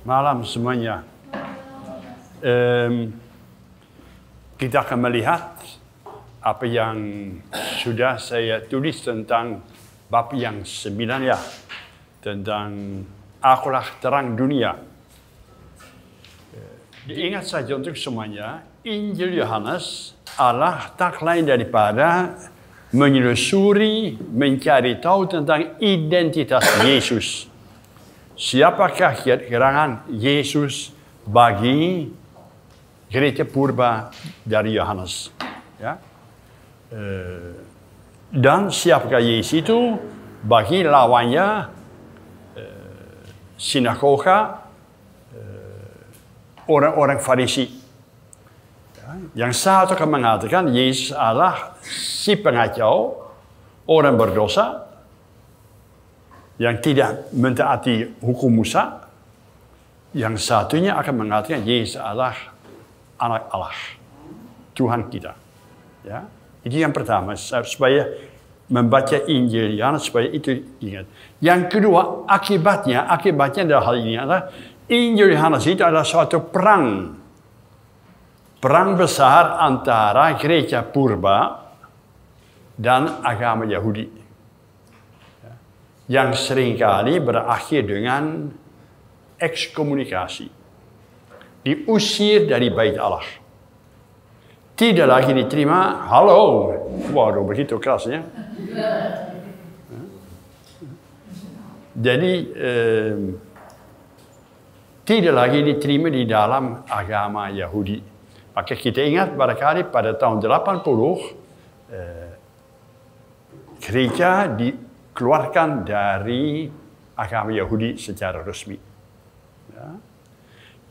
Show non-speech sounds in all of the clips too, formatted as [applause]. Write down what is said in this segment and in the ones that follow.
Malam semuanya. Um, kita akan melihat apa yang sudah saya tulis tentang bab yang sembilan ya tentang akulah terang dunia. Diingat saja untuk semuanya, Injil Yohanes adalah tak lain daripada menelusuri, mencari tahu tentang identitas Yesus siapakah gerangan Yesus bagi gereja purba dari Yohanes? Ya? Eh, dan siapakah Yesus itu bagi lawannya eh, sinagoga eh, orang-orang Farisi? Ya, yang satu akan mengatakan Yesus adalah si pengacau, orang berdosa, yang tidak mentaati hukum Musa, yang satunya akan mengatakan Yesus adalah anak Allah, Tuhan kita. Ya, itu yang pertama supaya membaca Injil Yohanes supaya itu ingat. Yang kedua akibatnya akibatnya dalam hal ini adalah Injil Yohanes itu adalah suatu perang perang besar antara gereja purba dan agama Yahudi yang seringkali berakhir dengan ekskomunikasi. Diusir dari bait Allah. Tidak lagi diterima, halo, waduh begitu kerasnya. Jadi eh, tidak lagi diterima di dalam agama Yahudi. Maka kita ingat pada kali pada tahun 80 eh, gereja di dikeluarkan dari agama Yahudi secara resmi. Ya.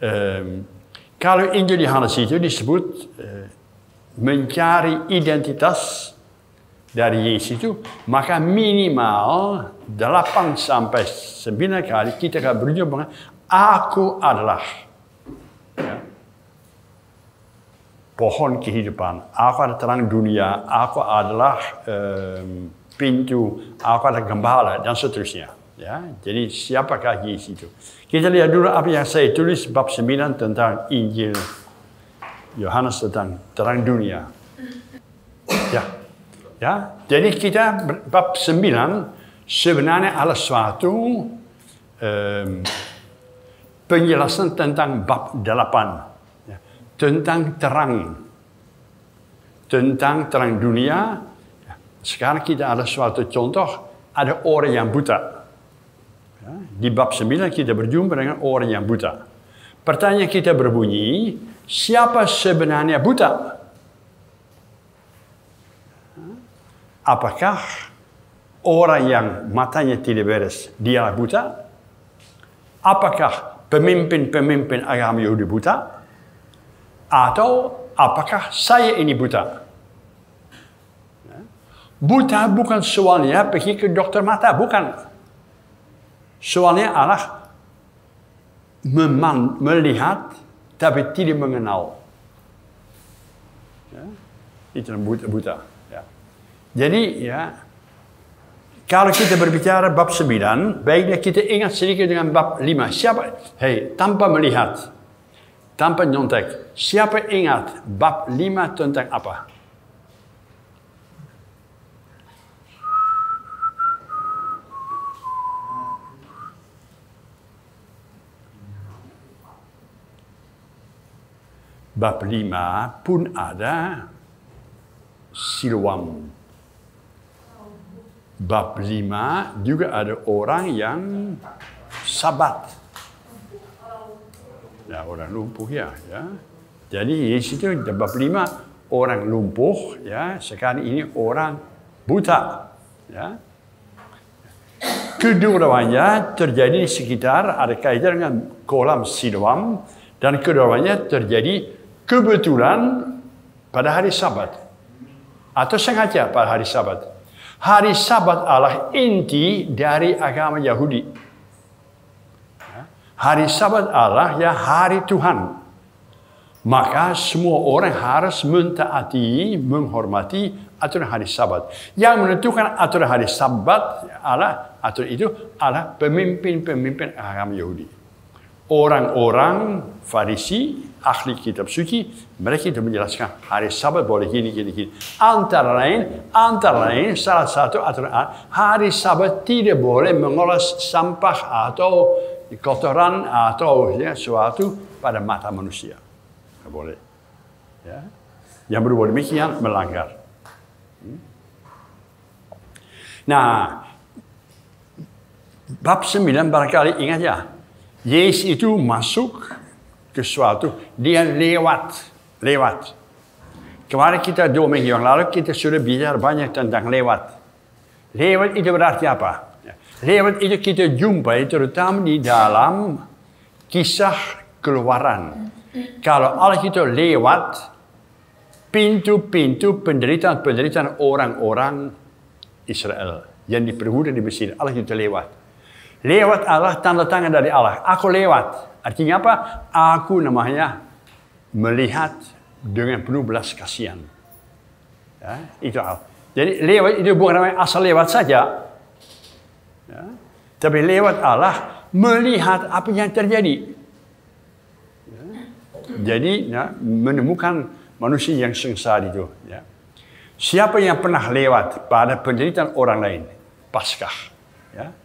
Um, kalau Injil Yohanes itu disebut uh, mencari identitas dari Yesus itu, maka minimal 8 sampai 9 kali kita akan berjumpa dengan aku adalah ya. pohon kehidupan, aku adalah terang dunia, aku adalah um, pintu apa akan gembala dan seterusnya. Ya, jadi siapakah Yesus itu? Kita lihat dulu apa yang saya tulis bab 9 tentang Injil Yohanes tentang terang dunia. Ya. Ya, jadi kita bab 9 sebenarnya adalah suatu um, penjelasan tentang bab 8 ya. tentang terang tentang terang dunia sekarang kita ada suatu contoh, ada orang yang buta. Ya, di bab 9 kita berjumpa dengan orang yang buta. Pertanyaan kita berbunyi, siapa sebenarnya buta? Apakah orang yang matanya tidak beres, dia buta? Apakah pemimpin-pemimpin agama Yahudi buta? Atau apakah saya ini buta? Buta bukan soalnya pergi ke dokter mata, bukan. Soalnya Allah meman, melihat tapi tidak mengenal. Ya. Itu buta. buta ya. Jadi ya, kalau kita berbicara bab 9, baiknya kita ingat sedikit dengan bab 5. Siapa, hei, tanpa melihat, tanpa nyontek, siapa ingat bab 5 tentang apa? bab 5 pun ada siluam. Bab 5 juga ada orang yang sabat. Ya, orang lumpuh ya. ya. Jadi di situ bab 5 orang lumpuh ya, sekarang ini orang buta ya. kedua-duanya terjadi di sekitar ada kaitan dengan kolam Siloam dan keduanya terjadi Kebetulan pada hari Sabat atau sengaja pada hari Sabat. Hari Sabat adalah inti dari agama Yahudi. Hari Sabat Allah ya hari Tuhan. Maka semua orang harus mentaati, menghormati aturan hari Sabat. Yang menentukan aturan hari Sabat Allah aturan itu adalah pemimpin-pemimpin agama Yahudi orang-orang Farisi, ahli kitab suci, mereka itu menjelaskan hari Sabat boleh gini, gini, gini. Antara lain, antara lain salah satu aturan hari Sabat tidak boleh mengolah sampah atau kotoran atau ya, suatu pada mata manusia. Tidak boleh. Ya. Yang berbuat demikian melanggar. Hmm. Nah, bab 9 barangkali ingat ya, Yesus itu masuk ke suatu, dia lewat, lewat. Kemarin kita dua minggu yang lalu kita sudah bicara banyak tentang lewat. Lewat itu berarti apa? Lewat itu kita jumpai terutama di dalam kisah keluaran. Kalau Allah itu lewat pintu-pintu penderitaan-penderitaan orang-orang Israel yang dipergunakan di Mesir. Allah itu lewat. Lewat Allah, tanda tangan dari Allah. Aku lewat. Artinya apa? Aku namanya melihat dengan penuh belas kasihan. Ya, itu hal. Jadi lewat itu bukan namanya asal lewat saja. Ya, tapi lewat Allah melihat apa yang terjadi. Ya, jadi ya, menemukan manusia yang sengsara itu. Ya. Siapa yang pernah lewat pada penderitaan orang lain? Paskah. Ya.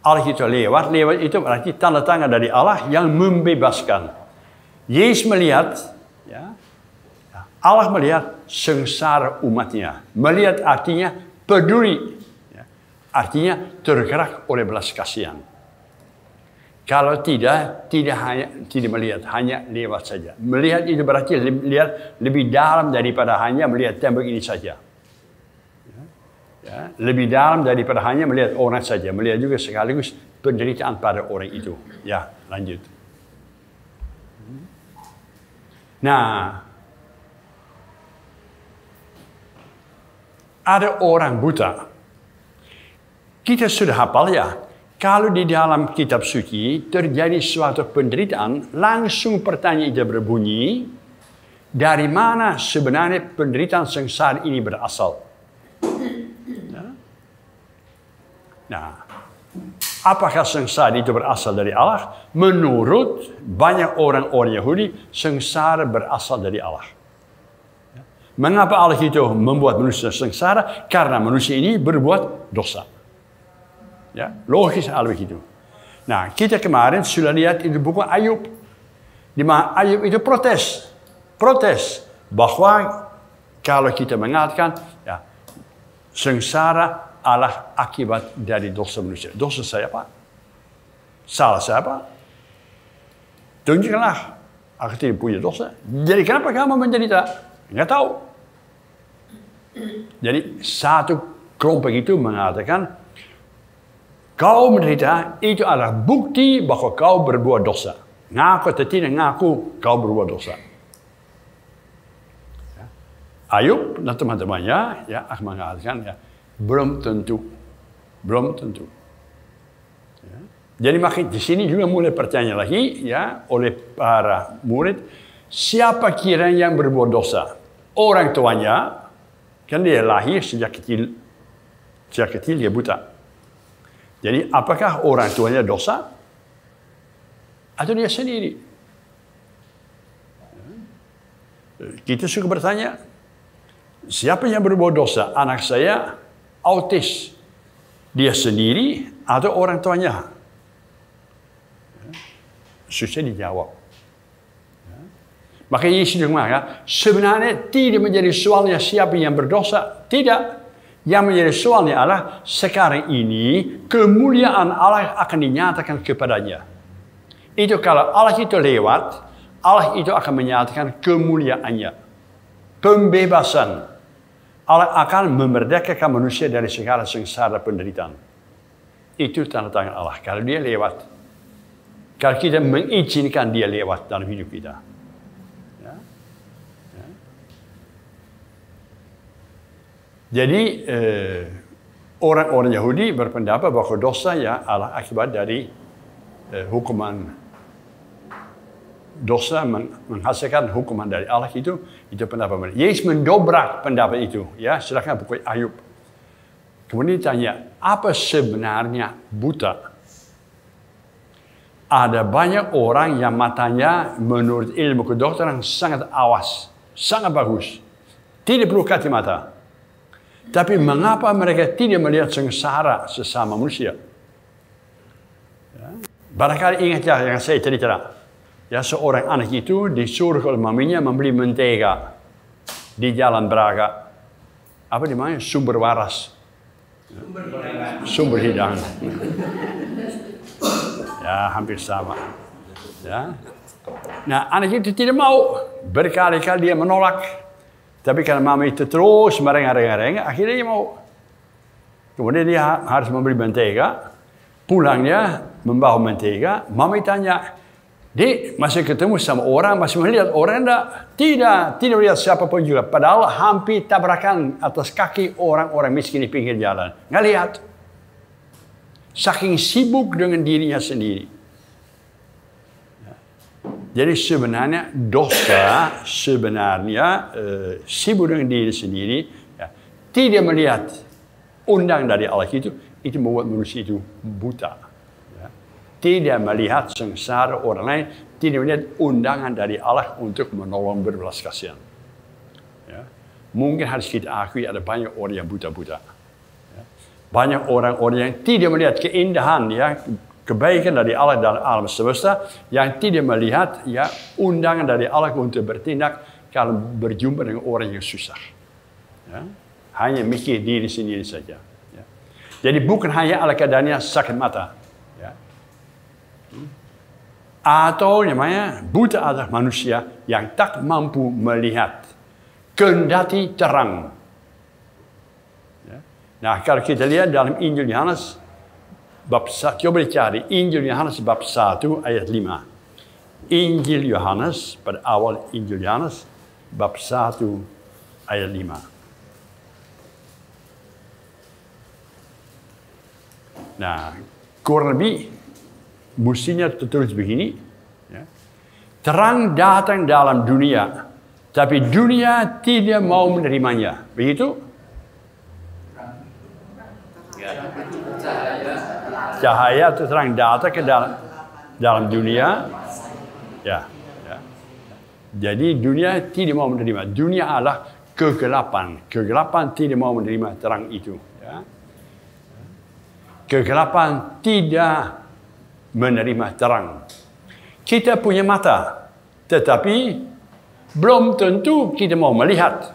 Allah itu lewat, lewat itu berarti tanda tangan dari Allah yang membebaskan. Yesus melihat, ya, Allah melihat sengsara umatnya. Melihat artinya peduli. Ya. Artinya tergerak oleh belas kasihan. Kalau tidak, tidak hanya tidak melihat, hanya lewat saja. Melihat itu berarti lihat lebih dalam daripada hanya melihat tembok ini saja. Ya, lebih dalam daripada hanya melihat orang saja, melihat juga sekaligus penderitaan pada orang itu. Ya, lanjut. Nah, ada orang buta. Kita sudah hafal ya, kalau di dalam kitab suci terjadi suatu penderitaan, langsung pertanyaan itu berbunyi, dari mana sebenarnya penderitaan sengsara ini berasal? Nah, apakah sengsara itu berasal dari Allah? Menurut banyak orang-orang Yahudi, sengsara berasal dari Allah. Mengapa Allah itu membuat manusia sengsara? Karena manusia ini berbuat dosa. Ya, logis Allah itu. Nah, kita kemarin sudah lihat itu buku Ayub. Di mana Ayub itu protes. Protes bahwa kalau kita mengatakan ya, sengsara Allah akibat dari dosa manusia. Dosa saya apa? Salah saya apa? Tunjukkanlah. Aku tidak punya dosa. Jadi kenapa kamu menderita? Nggak tahu. Jadi satu kelompok itu mengatakan kau menderita itu adalah bukti bahwa kau berbuat dosa. Ngaku atau tidak ngaku kau berbuat dosa. Ya. Ayub dan teman-temannya ya mengatakan ya belum tentu. Belum tentu. Ya. Jadi makin di sini juga mulai pertanyaan lagi ya oleh para murid, siapa kiranya yang berbuat dosa? Orang tuanya, kan dia lahir sejak kecil, sejak kecil dia buta. Jadi apakah orang tuanya dosa? Atau dia sendiri? Kita suka bertanya, siapa yang berbuat dosa? Anak saya autis. Dia sendiri atau orang tuanya? Susah dijawab. Maka Yesus mengatakan, sebenarnya tidak menjadi soalnya siapa yang berdosa. Tidak. Yang menjadi soalnya adalah sekarang ini kemuliaan Allah akan dinyatakan kepadanya. Itu kalau Allah itu lewat, Allah itu akan menyatakan kemuliaannya. Pembebasan. Allah akan memerdekakan manusia dari segala sengsara penderitaan. Itu tanda tangan Allah. Kalau dia lewat, kalau kita mengizinkan dia lewat dalam hidup kita. Ya. Ya. Jadi eh, orang-orang Yahudi berpendapat bahwa dosa ya Allah akibat dari eh, hukuman dosa menghasilkan hukuman dari Allah itu itu pendapat mereka. Yesus mendobrak pendapat itu ya silakan buku Ayub. Kemudian ditanya apa sebenarnya buta? Ada banyak orang yang matanya menurut ilmu kedokteran sangat awas, sangat bagus. Tidak perlu kati mata Tapi mengapa mereka tidak melihat sengsara sesama manusia? Ya. Barangkali ya yang saya cerita Ya, seorang anak itu disuruh oleh maminya membeli mentega di Jalan Braga. Apa namanya? Sumber waras. Sumber hidang. Ya, hampir sama. Ya. Nah, anak itu tidak mau. Berkali-kali dia menolak. Tapi karena mama itu terus merengek-rengek, akhirnya dia mau. Kemudian dia harus membeli mentega. Pulangnya membawa mentega. Mama tanya, jadi masih ketemu sama orang, masih melihat orang tidak tidak tidak melihat pun juga. Padahal hampir tabrakan atas kaki orang-orang miskin di pinggir jalan. Nggak lihat. Saking sibuk dengan dirinya sendiri. Jadi sebenarnya dosa sebenarnya uh, sibuk dengan diri sendiri ya, tidak melihat undang dari Allah itu itu membuat manusia itu buta tidak melihat sengsara orang lain, tidak melihat undangan dari Allah untuk menolong berbelas kasihan. Ya. Mungkin harus kita akui ada banyak orang yang buta-buta. Ya. Banyak orang-orang yang tidak melihat keindahan, ya, kebaikan dari Allah dalam alam semesta, yang tidak melihat ya undangan dari Allah untuk bertindak kalau berjumpa dengan orang yang susah. Ya. Hanya mikir diri sendiri saja. Ya. Jadi bukan hanya ala keadaannya sakit mata, atau namanya buta adalah manusia yang tak mampu melihat kendati terang. Ya. Nah, kalau kita lihat dalam Injil Yohanes bab satu coba dicari Injil Yohanes bab 1 ayat lima Injil Yohanes pada awal Injil Yohanes bab satu ayat lima Nah, kurang lebih Mestinya tertulis begini. Ya. Terang datang dalam dunia, tapi dunia tidak mau menerimanya. Begitu? Cahaya itu terang datang ke dalam dalam dunia. Ya, ya. Jadi dunia tidak mau menerima. Dunia adalah kegelapan. Kegelapan tidak mau menerima terang itu. Ya. Kegelapan tidak menerima terang. Kita punya mata, tetapi belum tentu kita mau melihat.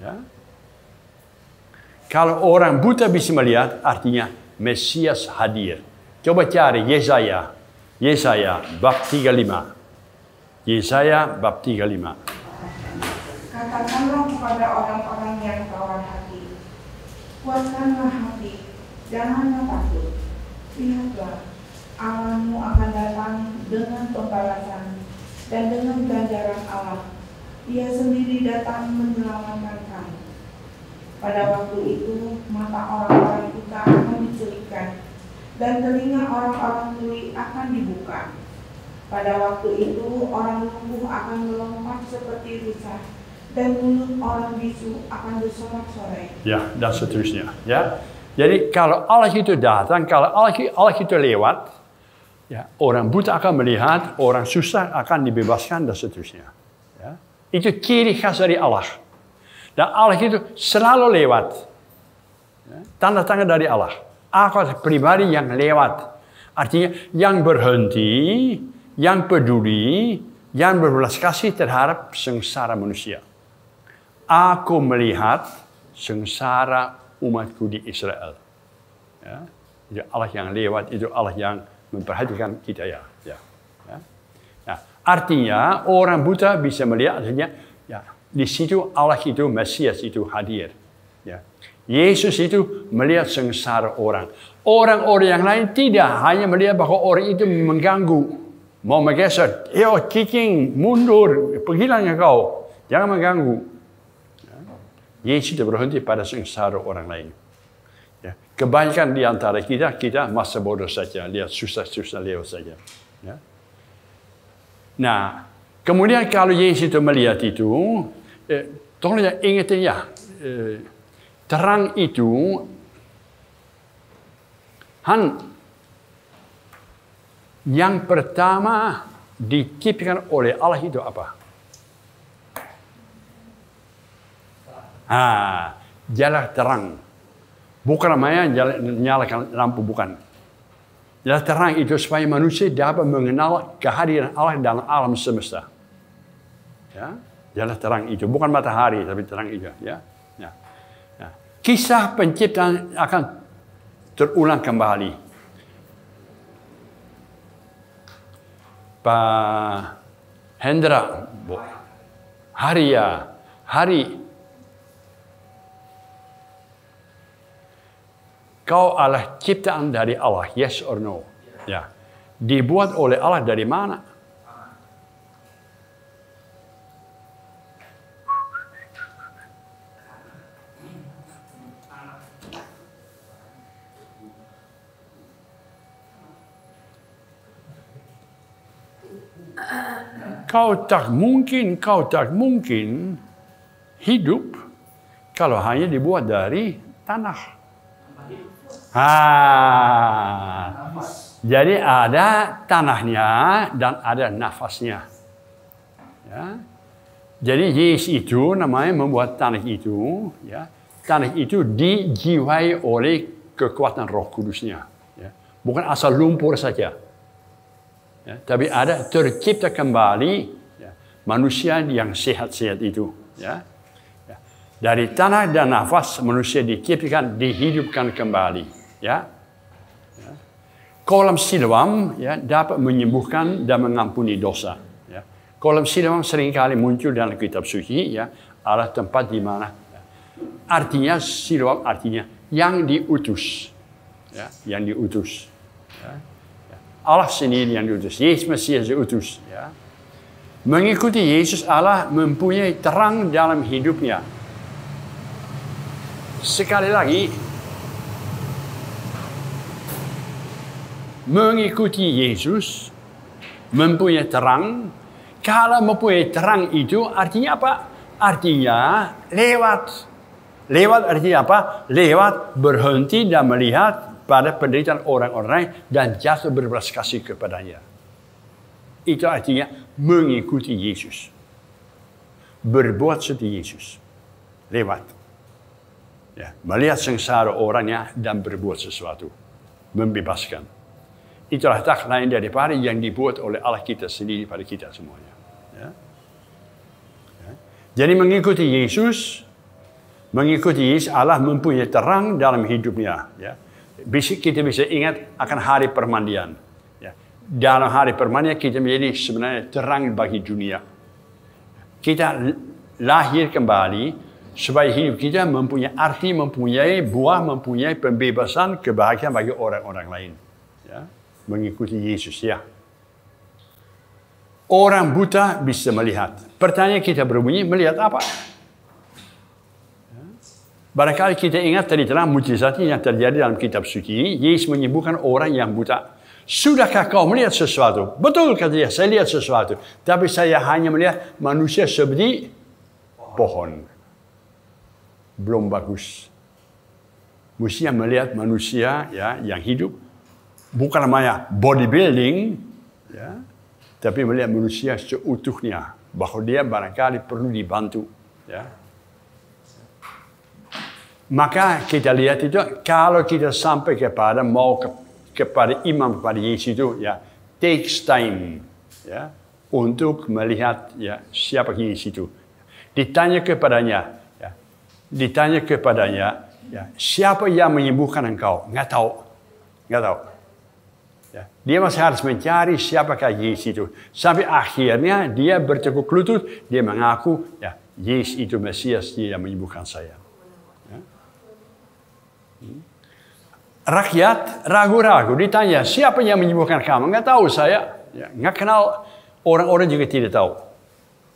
Ya. Kalau orang buta bisa melihat, artinya Mesias hadir. Coba cari Yesaya. Yesaya bab 35. Yesaya bab 35. Katakanlah kepada orang-orang yang kawan hati, kuatkanlah hati, janganlah takut lihatlah Allahmu akan datang dengan pembalasan dan dengan ganjaran Allah. Ia sendiri datang menyelamatkan kamu. Pada waktu itu, mata orang-orang kita akan dicelikan dan telinga orang-orang tuli akan dibuka. Pada waktu itu, orang lumpuh akan melompat seperti rusa dan mulut orang bisu akan bersorak-sorai. Ya, dan seterusnya. Ya, jadi kalau Allah itu datang, kalau Allah, Allah itu lewat, ya, orang buta akan melihat, orang susah akan dibebaskan dan seterusnya. Ya. Itu ciri khas dari Allah. Dan Allah itu selalu lewat. Tanda-tanda ya. dari Allah. Aku pribadi yang lewat. Artinya yang berhenti, yang peduli, yang berbelas kasih terhadap sengsara manusia. Aku melihat sengsara umatku di Israel. Ya. Itu Allah yang lewat, itu Allah yang memperhatikan kita ya. ya. ya. Nah, artinya orang buta bisa melihat artinya ya di situ Allah itu Mesias itu hadir. Ya. Yesus itu melihat sengsara orang. Orang-orang yang lain tidak hanya melihat bahwa orang itu mengganggu, mau menggeser, yo kicking, mundur, pergilah kau. jangan mengganggu. Yesus berhenti pada sengsara orang lain. Ya. Kebanyakan di antara kita, kita masih bodoh saja, lihat susah-susah lewat saja. Ya. Nah, kemudian kalau Yesus itu melihat itu, eh, tolong ingat ya, eh, terang itu, han yang pertama ditipikan oleh Allah itu apa? Ah, jalan terang. Bukan namanya jalan, nyalakan lampu, bukan. Jalan terang itu supaya manusia dapat mengenal kehadiran Allah dalam alam semesta. Ya, jalan terang itu bukan matahari tapi terang itu. Ya, ya. ya. Kisah penciptaan akan terulang kembali. Pak Hendra, Hari ya Hari Kau adalah ciptaan dari Allah, yes or no? Ya. Dibuat oleh Allah dari mana? Kau tak mungkin, kau tak mungkin hidup kalau hanya dibuat dari tanah. Ah. Jadi ada tanahnya dan ada nafasnya. Ya. Jadi Yesus itu namanya membuat tanah itu, ya. tanah itu dijiwai oleh kekuatan roh kudusnya. Ya. Bukan asal lumpur saja. Ya. Tapi ada tercipta kembali ya. manusia yang sehat-sehat itu. Ya. ya. Dari tanah dan nafas manusia dikipikan dihidupkan kembali ya. ya. Kolam siloam ya, dapat menyembuhkan dan mengampuni dosa. Ya. Kolam siloam seringkali muncul dalam kitab suci, ya, adalah tempat di mana ya. artinya siloam artinya yang diutus, ya, yang diutus. Ya. Allah sendiri yang diutus, Yesus Mesias diutus. Ya. Mengikuti Yesus Allah mempunyai terang dalam hidupnya. Sekali lagi, mengikuti Yesus mempunyai terang. Kalau mempunyai terang itu artinya apa? Artinya lewat. Lewat artinya apa? Lewat berhenti dan melihat pada penderitaan orang-orang dan jatuh berbelas kasih kepadanya. Itu artinya mengikuti Yesus. Berbuat seperti Yesus. Lewat. Ya, melihat sengsara orangnya dan berbuat sesuatu. Membebaskan itulah tak lain pari yang dibuat oleh Allah kita sendiri pada kita semuanya. Ya. Ya. Jadi mengikuti Yesus, mengikuti Yesus Allah mempunyai terang dalam hidupnya. Ya. Bisa, kita bisa ingat akan hari permandian. Ya. Dalam hari permandian kita menjadi sebenarnya terang bagi dunia. Kita lahir kembali supaya hidup kita mempunyai arti, mempunyai buah, mempunyai pembebasan, kebahagiaan bagi orang-orang lain. Ya mengikuti Yesus ya. Orang buta bisa melihat. Pertanyaan kita berbunyi, melihat apa? Barangkali kita ingat tadi telah mujizat yang terjadi dalam kitab suci ini, Yesus menyembuhkan orang yang buta. Sudahkah kau melihat sesuatu? Betul kata dia, saya lihat sesuatu. Tapi saya hanya melihat manusia seperti pohon. Belum bagus. Mesti melihat manusia ya yang hidup bukan namanya bodybuilding, ya, tapi melihat manusia seutuhnya, bahwa dia barangkali perlu dibantu. Ya. Maka kita lihat itu, kalau kita sampai kepada mau ke, kepada imam kepada Yesus itu, ya, takes time, ya, untuk melihat ya, siapa Yesus itu. Ditanya kepadanya, ya, ditanya kepadanya, ya, siapa yang menyembuhkan engkau? Nggak tahu, nggak tahu. Dia masih harus mencari siapakah Yesus itu. Sampai akhirnya dia bertekuk lutut, dia mengaku, ya, Yesus itu Mesias, dia yang menyembuhkan saya. Ya. Hmm. Rakyat ragu-ragu, ditanya, siapa yang menyembuhkan kamu? Nggak tahu saya, ya, nggak kenal orang-orang juga tidak tahu.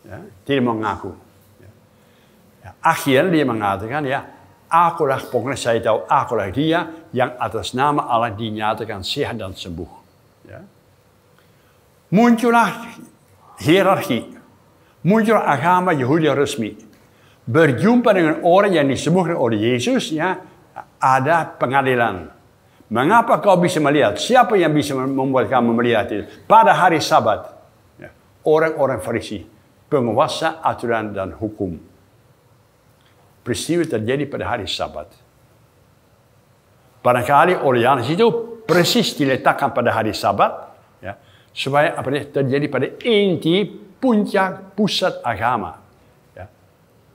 Ya, tidak mengaku. Ya. ya. Akhirnya dia mengatakan, ya, akulah pokoknya saya tahu akulah dia yang atas nama Allah dinyatakan sehat dan sembuh. Ya. Muncullah hierarki, muncul agama Yahudi resmi. Berjumpa dengan orang yang disembuhkan oleh Yesus, ya, ada pengadilan. Mengapa kau bisa melihat? Siapa yang bisa membuat kamu melihat itu? Pada hari sabat, ya, orang-orang farisi, penguasa aturan dan hukum peristiwa terjadi pada hari Sabat. Barangkali oleh Yohanes itu persis diletakkan pada hari Sabat, ya, supaya apa terjadi pada inti puncak pusat agama. Ya.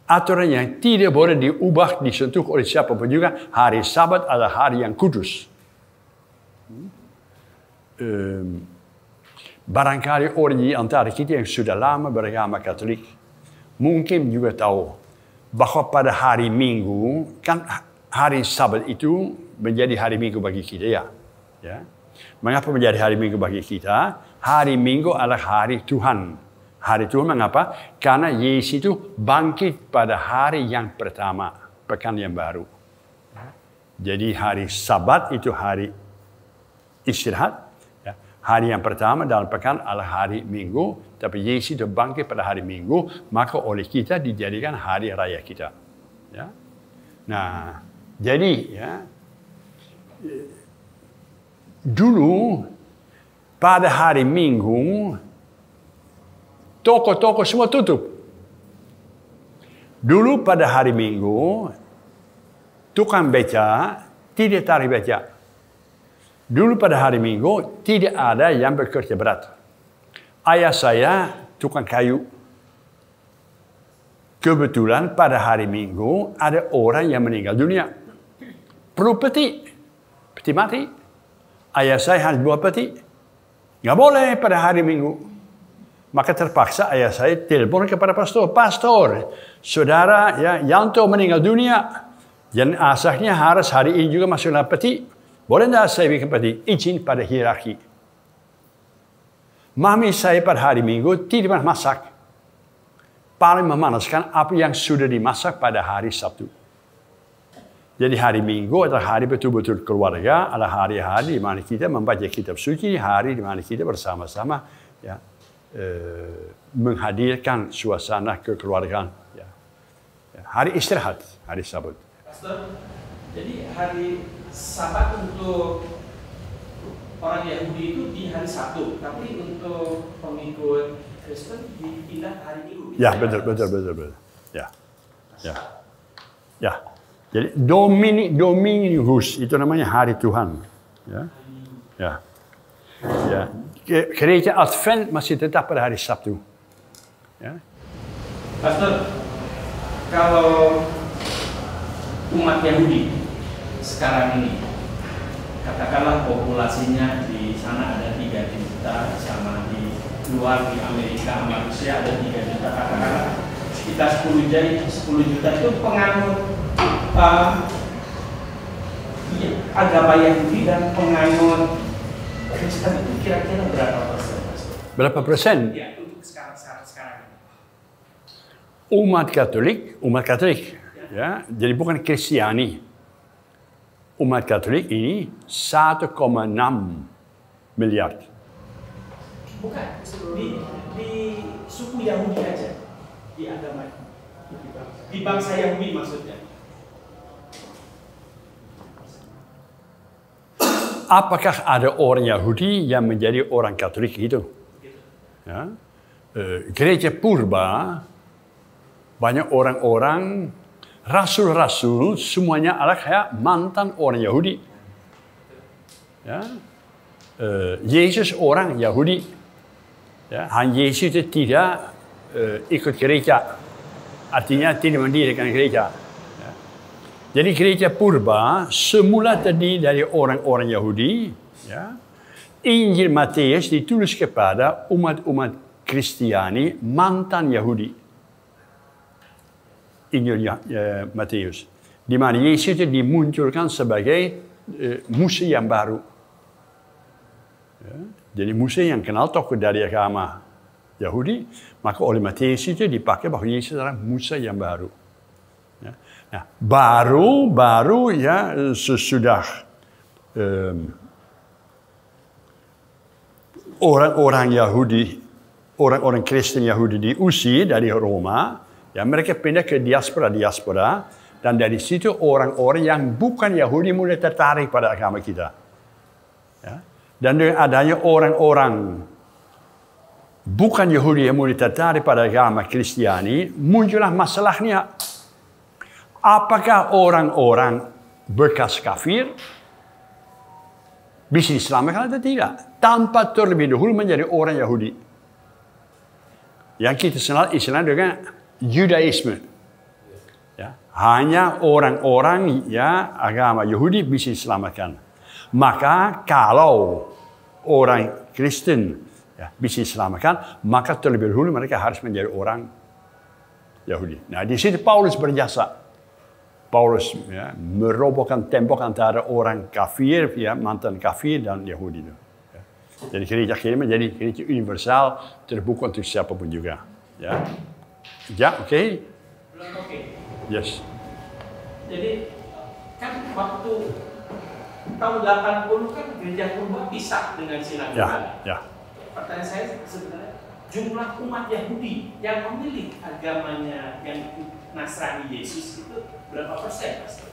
Aturan yang tidak boleh diubah disentuh oleh siapa pun juga. Hari Sabat adalah hari yang kudus. Um, ehm, barangkali orang di antara kita yang sudah lama beragama Katolik mungkin juga tahu bahwa pada hari Minggu kan hari Sabat itu menjadi hari Minggu bagi kita ya. ya. Mengapa menjadi hari Minggu bagi kita? Hari Minggu adalah hari Tuhan. Hari Tuhan mengapa? Karena Yesus itu bangkit pada hari yang pertama, pekan yang baru. Jadi hari Sabat itu hari istirahat, hari yang pertama dalam pekan adalah hari Minggu, tapi Yesus bangkit pada hari Minggu, maka oleh kita dijadikan hari raya kita. Ya. Nah, jadi ya dulu pada hari Minggu toko-toko semua tutup. Dulu pada hari Minggu tukang beca tidak tarik beca. Dulu pada hari Minggu tidak ada yang bekerja berat. Ayah saya tukang kayu. Kebetulan pada hari Minggu ada orang yang meninggal dunia. Perlu peti. Peti mati. Ayah saya harus buat peti. Nggak boleh pada hari Minggu. Maka terpaksa ayah saya telepon kepada pastor. Pastor, saudara ya, Yanto meninggal dunia. Dan asahnya harus hari ini juga masuk dalam peti. Boleh saya bikin pada izin pada hierarki? Mami saya pada hari Minggu tidak masak. Paling memanaskan apa yang sudah dimasak pada hari Sabtu. Jadi hari Minggu adalah hari betul-betul keluarga, adalah hari-hari di mana kita membaca kitab suci, hari di mana kita bersama-sama ya, eh, menghadirkan suasana kekeluargaan. Ya. Hari istirahat, hari Sabtu. Jadi hari Sabat untuk orang Yahudi itu di hari Sabtu, tapi untuk pengikut Kristen dipindah hari Minggu. Ya, betul, betul, betul, betul. Ya. Ya. Ya. Jadi Domini Dominus itu namanya hari Tuhan. Ya. Ya. Ya. Gereja Advent masih tetap pada hari Sabtu. Ya. Pastor, kalau umat Yahudi sekarang ini katakanlah populasinya di sana ada 3 juta sama di luar di Amerika sama Rusia ada 3 juta katakanlah sekitar 10 juta 10 juta itu penganut uh, iya, agama Yahudi dan penganut Kristen itu kira-kira berapa persen? Berapa persen? Ya, untuk sekarang sekarang sekarang Umat Katolik, umat Katolik, ya, ya jadi bukan Kristiani umat Katolik ini 1,6 miliar. Bukan di, di suku Yahudi aja di agama di bangsa Yahudi maksudnya. Apakah ada orang Yahudi yang menjadi orang Katolik itu? Ya. Eh, gereja Purba banyak orang-orang Rasul-rasul semuanya adalah kayak mantan orang Yahudi. Ya. Eh, Yesus orang Yahudi. Ya. Han Yesus itu tidak uh, ikut gereja. Artinya tidak mendirikan gereja. Ya. Jadi gereja purba semula tadi dari orang-orang Yahudi. Ya. Injil Matius ditulis kepada umat-umat Kristiani mantan Yahudi. Injil uh, Matius. Di mana Yesus itu dimunculkan sebagai uh, eh, Musa yang baru. Ya. Jadi Musa yang kenal tokoh dari agama Yahudi, maka oleh Matius itu dipakai bahwa Yesus adalah Musa yang baru. Ya. Nah, baru, baru ya sesudah ehm, orang-orang Yahudi, orang-orang Kristen Yahudi diusir dari Roma, Ya, mereka pindah ke diaspora-diaspora dan dari situ orang-orang yang bukan Yahudi mulai tertarik pada agama kita. Ya. Dan dengan adanya orang-orang bukan Yahudi yang mulai tertarik pada agama Kristiani, muncullah masalahnya. Apakah orang-orang berkas kafir bisa diselamatkan atau tidak? Tanpa terlebih dahulu menjadi orang Yahudi. Yang kita kenal Islam dengan Yudaisme, Ya, hanya orang-orang ya agama Yahudi bisa diselamatkan. Maka kalau orang Kristen ya, bisa diselamatkan, maka terlebih dahulu mereka harus menjadi orang Yahudi. Nah, di situ Paulus berjasa. Paulus ya, merobohkan tembok antara orang kafir, ya, mantan kafir dan Yahudi. Ya. Jadi gereja akhirnya menjadi gereja universal, terbuka untuk siapapun juga. Ya. Ya, oke. Okay. Belum oke. Okay. Yes. Jadi kan waktu tahun 80 kan gereja kurba pisah dengan sinagoga. Ya, ya. Pertanyaan saya sebenarnya jumlah umat Yahudi yang memilih agamanya yang Nasrani Yesus itu berapa persen pastor?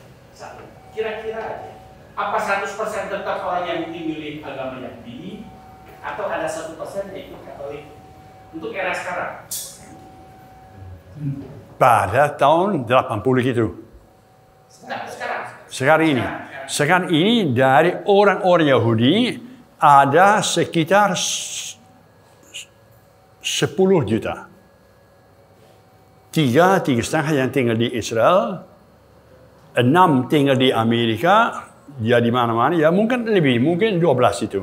Kira-kira aja. Apa 100 persen tetap orang Yahudi milih agama Yahudi? Atau ada satu persen ikut Katolik? Untuk era sekarang? Pada tahun 80 itu. Sekarang ini. Sekarang ini dari orang-orang Yahudi ada sekitar 10 juta. Tiga, tiga setengah yang tinggal di Israel, enam tinggal di Amerika, ya di mana-mana, ya mungkin lebih, mungkin dua belas itu.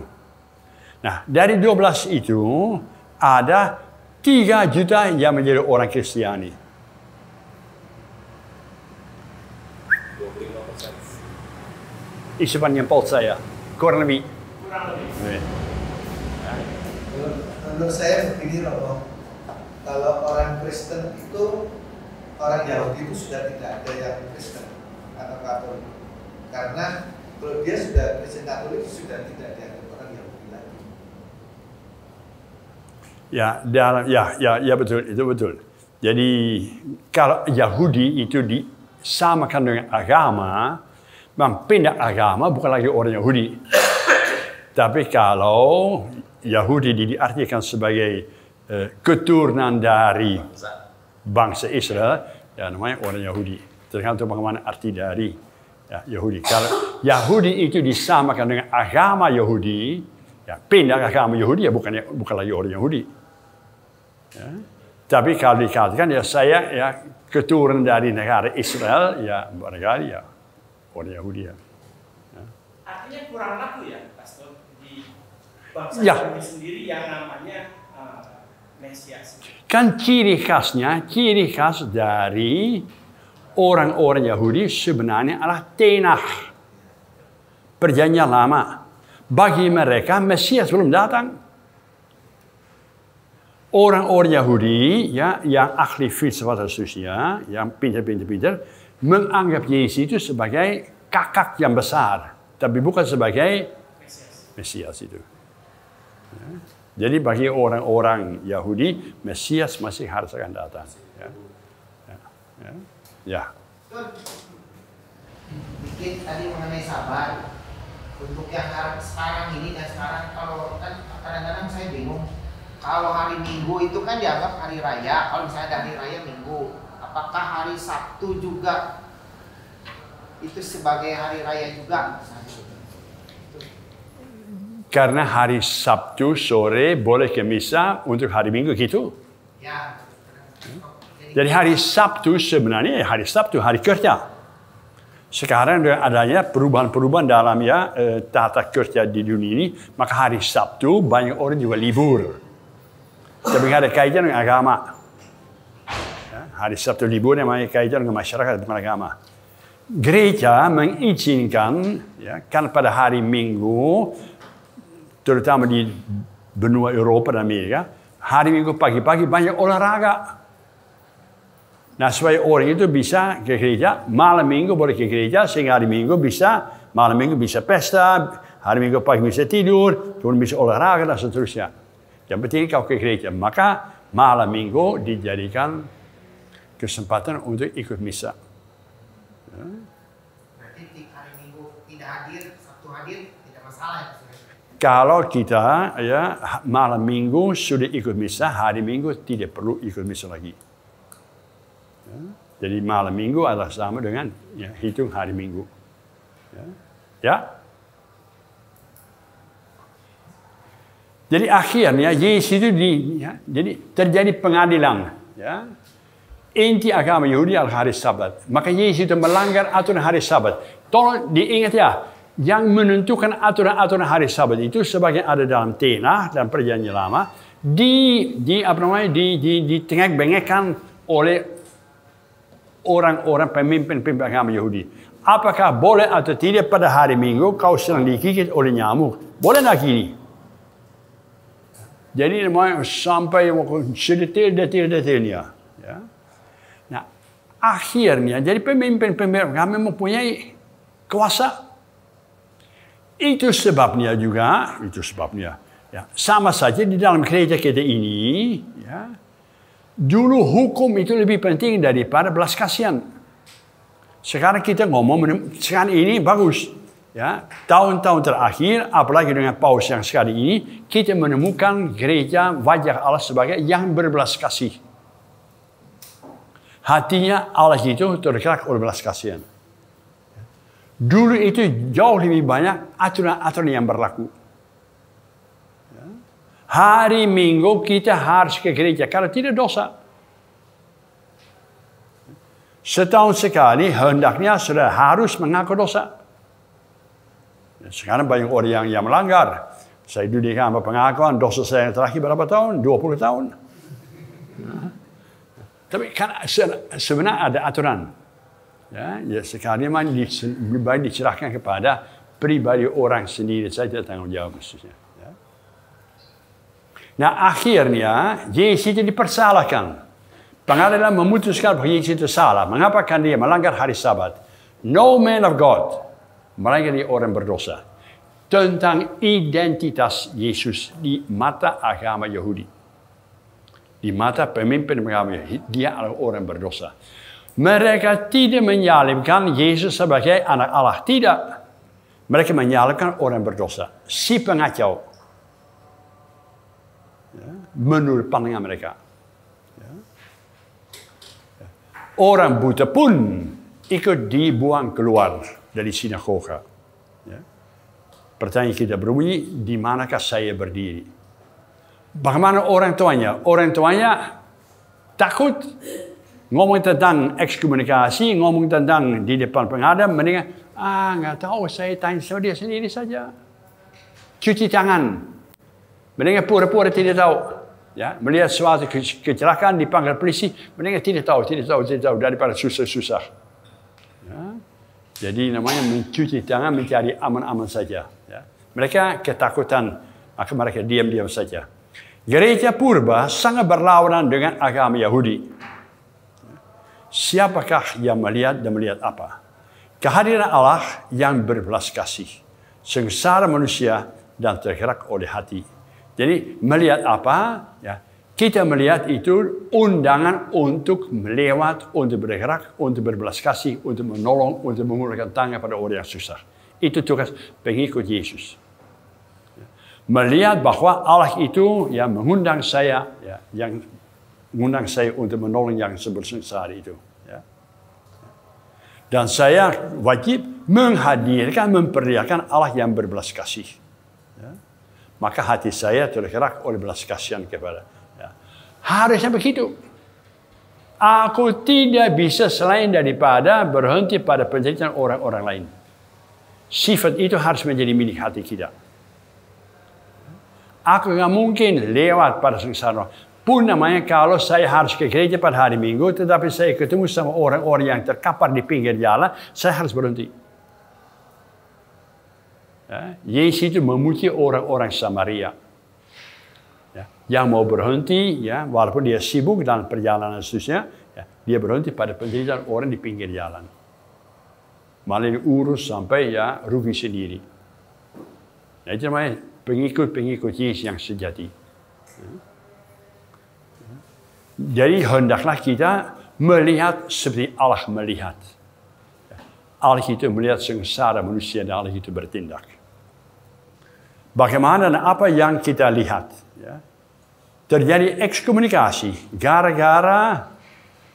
Nah, dari dua belas itu ada 3 juta yang menjadi orang Kristiani. Isipannya Paul saya, kurang lebih. Kurang lebih. Menurut saya begini loh, kalau orang Kristen itu orang Yahudi itu sudah tidak ada yang Kristen atau Katolik, karena kalau dia sudah Kristen Katolik sudah tidak ada Ya, dalam ya ya ya betul itu betul. Jadi kalau Yahudi itu disamakan dengan agama, memang pindah agama bukan lagi orang Yahudi. Tapi kalau Yahudi diartikan sebagai eh, keturunan dari bangsa Israel, ya namanya orang Yahudi. Tergantung bagaimana arti dari ya, Yahudi. Kalau Yahudi itu disamakan dengan agama Yahudi, ya pindah agama Yahudi ya bukan bukan lagi orang Yahudi. Ya. Tapi kalau dikatakan ya saya ya keturunan dari negara Israel ya barangkali ya orang Yahudi ya. ya. Artinya kurang laku ya Pastor di bangsa ya. Yahudi sendiri yang namanya uh, Mesias. Kan ciri khasnya, ciri khas dari orang-orang Yahudi sebenarnya adalah tenah. Perjanjian lama. Bagi mereka Mesias belum datang orang-orang Yahudi ya yang ahli filsafat dan seterusnya, yang pintar-pintar-pintar, menganggap Yesus itu sebagai kakak yang besar, tapi bukan sebagai Mesias itu. Ya. Jadi bagi orang-orang Yahudi, Mesias masih harus akan datang. Ya. Ya. ya. ya. Dikit tadi mengenai sabar, untuk yang sekarang ini dan sekarang kalau kan kadang-kadang saya bingung kalau hari Minggu itu kan dianggap hari raya. Kalau misalnya ada hari raya Minggu, apakah hari Sabtu juga itu sebagai hari raya juga? Karena hari Sabtu sore boleh ke misa untuk hari Minggu gitu. Ya. Jadi hari Sabtu sebenarnya ya hari Sabtu hari kerja. Sekarang dengan adanya perubahan-perubahan dalam ya eh, tata kerja di dunia ini, maka hari Sabtu banyak orang juga libur. Kita ada kaitan dengan agama. Ya, hari Sabtu libur namanya kaitan dengan masyarakat dengan agama. Gereja mengizinkan, ya, kan pada hari Minggu, terutama di benua Eropa dan Amerika, hari Minggu pagi-pagi banyak olahraga. Nah, supaya orang itu bisa ke gereja, malam minggu boleh ke gereja, sehingga hari minggu bisa, malam minggu bisa pesta, hari minggu pagi bisa tidur, kemudian bisa olahraga, dan seterusnya. Yang penting kalau ke gereja. Maka malam minggu dijadikan kesempatan untuk ikut misa. Ya. Berarti hari minggu tidak hadir, Sabtu hadir, tidak masalah ya kalau kita ya malam minggu sudah ikut misa, hari minggu tidak perlu ikut misa lagi. Ya. Jadi malam minggu adalah sama dengan ya, hitung hari minggu. Ya. ya. Jadi akhirnya ya, Yesus itu di, ya, jadi terjadi pengadilan. Ya. Inti agama Yahudi adalah hari Sabat. Maka Yesus itu melanggar aturan hari Sabat. Tolong diingat ya, yang menentukan aturan-aturan hari Sabat itu sebagian ada dalam Tenah dan Perjanjian Lama di di apa namanya di di, di tengah bengekan oleh orang-orang pemimpin-pemimpin agama Yahudi. Apakah boleh atau tidak pada hari Minggu kau sedang digigit oleh nyamuk? Boleh tak ini? Jadi sampai sedetil-detil-detilnya. Ya. Nah, akhirnya jadi pemimpin-pemimpin kami mempunyai kuasa. Itu sebabnya juga, itu sebabnya. Ya, sama saja di dalam gereja kita ini, ya, dulu hukum itu lebih penting daripada belas kasihan. Sekarang kita ngomong, sekarang ini bagus, ya, tahun-tahun terakhir, apalagi dengan paus yang sekali ini, kita menemukan gereja wajah Allah sebagai yang berbelas kasih. Hatinya Allah itu tergerak oleh belas kasihan. Dulu itu jauh lebih banyak aturan-aturan yang berlaku. Ya? Hari Minggu kita harus ke gereja, karena tidak dosa. Setahun sekali hendaknya sudah harus mengaku dosa. Sekarang banyak orang yang melanggar. Saya duduk apa pengakuan, dosa saya yang terakhir berapa tahun? 20 tahun. Nah. Tapi kan sebenarnya ada aturan. Ya, ya sekarang memang lebih baik dicerahkan kepada pribadi orang sendiri saya tidak tanggung jawab khususnya Ya. Nah akhirnya Yesus itu dipersalahkan. Pengadilan memutuskan bahwa Yesus itu salah. Mengapa? Karena dia melanggar hari Sabat. No man of God. Mereka ini orang berdosa tentang identitas Yesus di mata agama Yahudi. Di mata pemimpin agama Yahudi, dia adalah orang berdosa. Mereka tidak menyalibkan Yesus sebagai anak Allah. Tidak. Mereka menyalibkan orang berdosa. Si pengacau. Ya, menurut pandangan mereka. Ya. Orang buta pun ikut dibuang keluar dari sinagoga. Ya. Pertanyaan kita berbunyi, di manakah saya berdiri? Bagaimana orang tuanya? Orang tuanya takut ngomong tentang ekskomunikasi, ngomong tentang di depan pengadam, mendingan, ah nggak tahu, saya tanya sama dia sendiri saja. Cuci tangan. Mendingan pura-pura tidak tahu ya melihat suatu kecelakaan dipanggil polisi mendingan tidak tahu tidak tahu tidak tahu daripada susah-susah jadi namanya mencuci tangan mencari aman-aman saja. Ya. Mereka ketakutan, maka mereka diam-diam saja. Gereja purba sangat berlawanan dengan agama Yahudi. Siapakah yang melihat dan melihat apa? Kehadiran Allah yang berbelas kasih. Sengsara manusia dan tergerak oleh hati. Jadi melihat apa? Ya, kita melihat itu undangan untuk melewat, untuk bergerak, untuk berbelas kasih, untuk menolong, untuk memulihkan tangan pada orang yang susah. Itu tugas pengikut Yesus. Melihat bahwa Allah itu yang mengundang saya, ya, yang mengundang saya untuk menolong yang sebersungsara itu. Ya. Dan saya wajib menghadirkan, memperlihatkan Allah yang berbelas kasih. Ya. Maka hati saya tergerak oleh belas kasihan kepada Harusnya begitu. Aku tidak bisa selain daripada berhenti pada penderitaan orang-orang lain. Sifat itu harus menjadi milik hati kita. Aku nggak mungkin lewat pada sengsara. Pun namanya kalau saya harus ke gereja pada hari Minggu, tetapi saya ketemu sama orang-orang yang terkapar di pinggir jalan, saya harus berhenti. Ya, Yesus itu memuji orang-orang Samaria yang mau berhenti, ya, walaupun dia sibuk dalam perjalanan seterusnya, ya, dia berhenti pada pendidikan orang di pinggir jalan. Malah diurus sampai ya rugi sendiri. Nah, itu namanya pengikut-pengikut Yesus yang sejati. Jadi hendaklah kita melihat seperti Allah melihat. Allah itu melihat sengsara manusia dan Allah itu bertindak. Bagaimana dan apa yang kita lihat. Ya terjadi ekskomunikasi gara-gara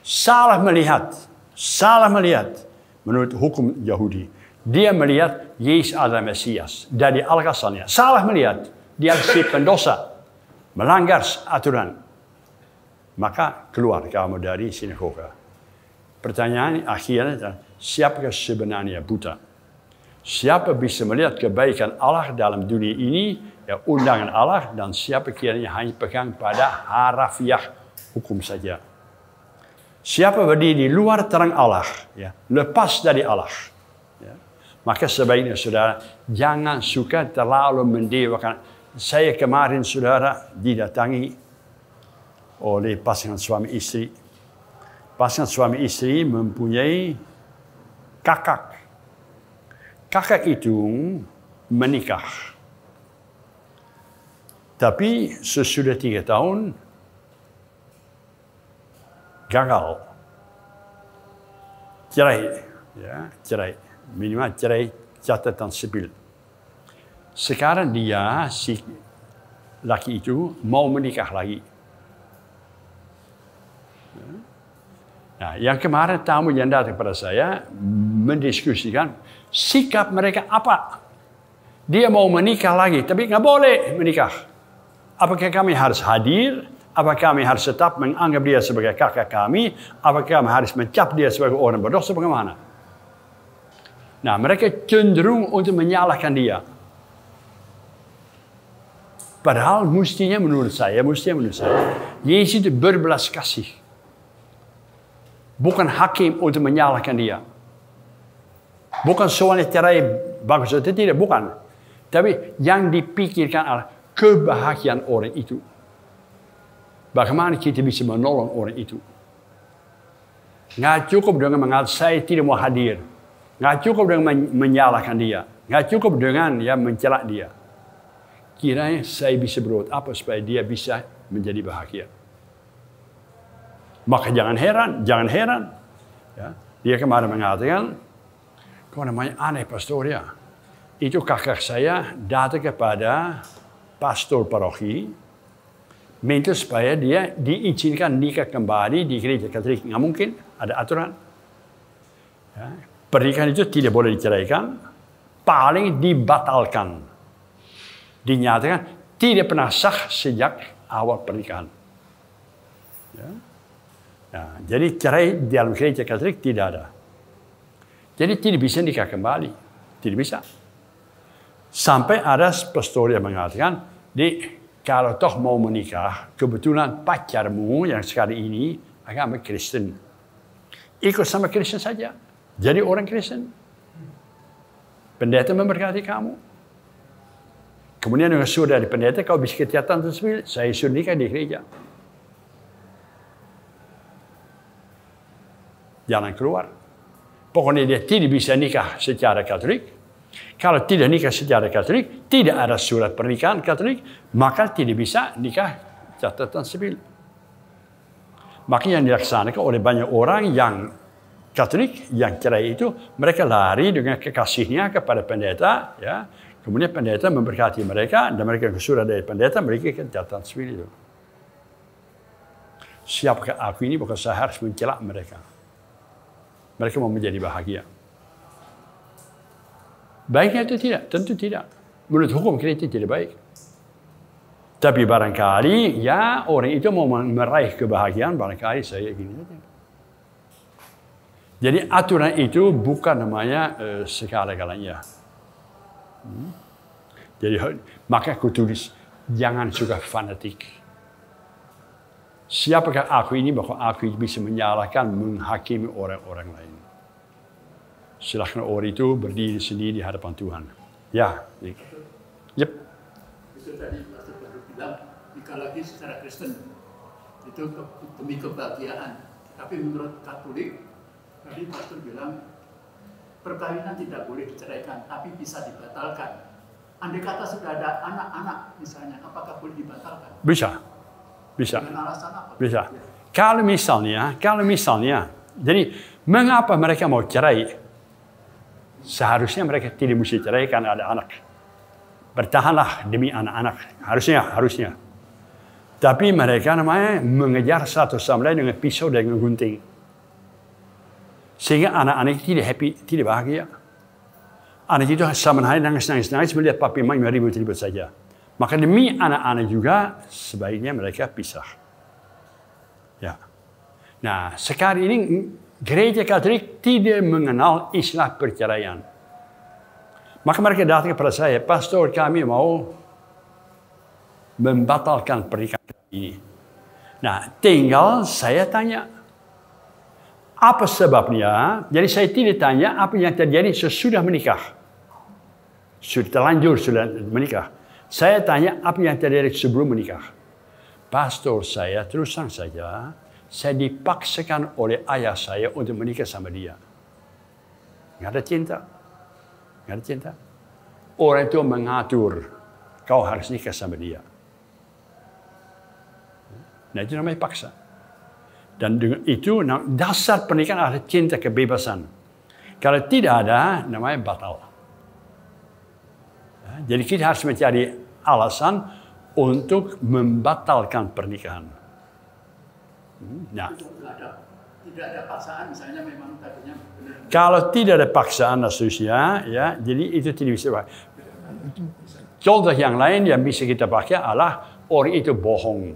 salah melihat, salah melihat menurut hukum Yahudi. Dia melihat Yesus adalah Mesias dari alasannya. Salah melihat, dia si pendosa, melanggar aturan. Maka keluar kamu dari sinagoga. Pertanyaan akhirnya, siapa sebenarnya buta? Siapa bisa melihat kebaikan Allah dalam dunia ini Ya undangan Allah dan siapa kiranya hanya pegang pada harafiah hukum saja. Siapa berdiri di luar terang Allah, ya, lepas dari Allah, ya, maka sebaiknya saudara jangan suka terlalu mendewakan. Saya kemarin saudara didatangi oleh pasangan suami istri. Pasangan suami istri mempunyai kakak. Kakak itu menikah tapi sesudah tiga tahun gagal, cerai, ya cerai, minimal cerai catatan sipil. Sekarang dia si laki itu mau menikah lagi. Nah, yang kemarin tamu yang datang kepada saya mendiskusikan sikap mereka apa. Dia mau menikah lagi, tapi nggak boleh menikah. Apakah kami harus hadir? Apakah kami harus tetap menganggap dia sebagai kakak kami? Apakah kami harus mencap dia sebagai orang berdosa? Bagaimana? Nah, mereka cenderung untuk menyalahkan dia. Padahal mestinya menurut saya, mestinya menurut saya, Yesus itu berbelas kasih. Bukan hakim untuk menyalahkan dia. Bukan soalnya cerai bagus atau tidak, bukan. Tapi yang dipikirkan adalah kebahagiaan orang itu. Bagaimana kita bisa menolong orang itu? Nggak cukup dengan mengatakan saya tidak mau hadir. Nggak cukup dengan menyalahkan dia. Nggak cukup dengan ya mencelak dia. Kiranya saya bisa berbuat apa supaya dia bisa menjadi bahagia. Maka jangan heran, jangan heran. Ya, dia kemarin mengatakan, kau namanya aneh pastor ya. Itu kakak saya datang kepada pastor paroki, minta supaya dia diizinkan nikah kembali di gereja Katolik. Nggak mungkin, ada aturan. Ya. Pernikahan itu tidak boleh diceraikan, paling dibatalkan. Dinyatakan tidak pernah sah sejak awal pernikahan. Ya. Nah, jadi cerai di dalam gereja Katolik tidak ada. Jadi tidak bisa nikah kembali. Tidak bisa. Sampai ada pastor yang mengatakan, jadi kalau toh mau menikah, kebetulan pacarmu yang sekarang ini agama Kristen. Ikut sama Kristen saja. Jadi orang Kristen. Pendeta memberkati kamu. Kemudian dengan sudah dari pendeta, kau bisa kegiatan tersebut, saya suruh nikah di gereja. Jalan keluar. Pokoknya dia tidak bisa nikah secara Katolik, kalau tidak nikah secara Katolik, tidak ada surat pernikahan Katolik, maka tidak bisa nikah catatan sipil. Makanya yang dilaksanakan oleh banyak orang yang Katolik yang cerai itu mereka lari dengan kekasihnya kepada pendeta, ya. Kemudian pendeta memberkati mereka dan mereka surat dari pendeta mereka akan catatan sipil itu. Siapkah aku ini bukan saya harus mencela mereka. Mereka mau menjadi bahagia. Baik atau tidak? Tentu tidak. Menurut hukum kritik tidak baik. Tapi barangkali ya orang itu mau meraih kebahagiaan, barangkali saya gini saja. Jadi aturan itu bukan namanya uh, segala-galanya. Hmm? Jadi maka aku tulis jangan suka fanatik. Siapakah aku ini bahwa aku bisa menyalahkan, menghakimi orang-orang lain? silahkan orang itu berdiri sendiri di hadapan Tuhan. Ya. Yep. Itu tadi Pastor Baru bilang, lagi secara Kristen, itu demi kebahagiaan. Tapi menurut Katolik, tadi Pastor bilang, perkawinan tidak boleh diceraikan, tapi bisa dibatalkan. Andai kata sudah ada anak-anak misalnya, apakah boleh dibatalkan? Bisa. Bisa. Dengan alasan apa? Bisa. Ya. Kalau misalnya, kalau misalnya, jadi mengapa mereka mau cerai? Seharusnya mereka tidak mesti cerai karena ada anak. Bertahanlah demi anak-anak. Harusnya, harusnya. Tapi mereka namanya mengejar satu sama lain dengan pisau dan dengan gunting. Sehingga anak-anak tidak happy, tidak bahagia. Anak itu sama hari nangis-nangis-nangis melihat papi mamanya ribut-ribut saja. Maka demi anak-anak juga sebaiknya mereka pisah. Ya. Nah, sekarang ini gereja Katolik tidak mengenal istilah perceraian. Maka mereka datang kepada saya, pastor kami mau membatalkan pernikahan ini. Nah, tinggal saya tanya, apa sebabnya? Jadi saya tidak tanya apa yang terjadi sesudah menikah. Sudah terlanjur, sudah menikah. Saya tanya apa yang terjadi sebelum menikah. Pastor saya terus saja saya dipaksakan oleh ayah saya untuk menikah sama dia. Tidak ada cinta. Tidak ada cinta. Orang itu mengatur. Kau harus nikah sama dia. Nah itu namanya paksa. Dan dengan itu nah, dasar pernikahan adalah cinta kebebasan. Kalau tidak ada, namanya batal. Nah, jadi kita harus mencari alasan untuk membatalkan pernikahan. Nah. Tidak ada paksaan misalnya memang tadinya benar. Kalau tidak ada paksaan asusia, ya, jadi itu tidak bisa. Contoh yang lain yang bisa kita pakai adalah orang itu bohong.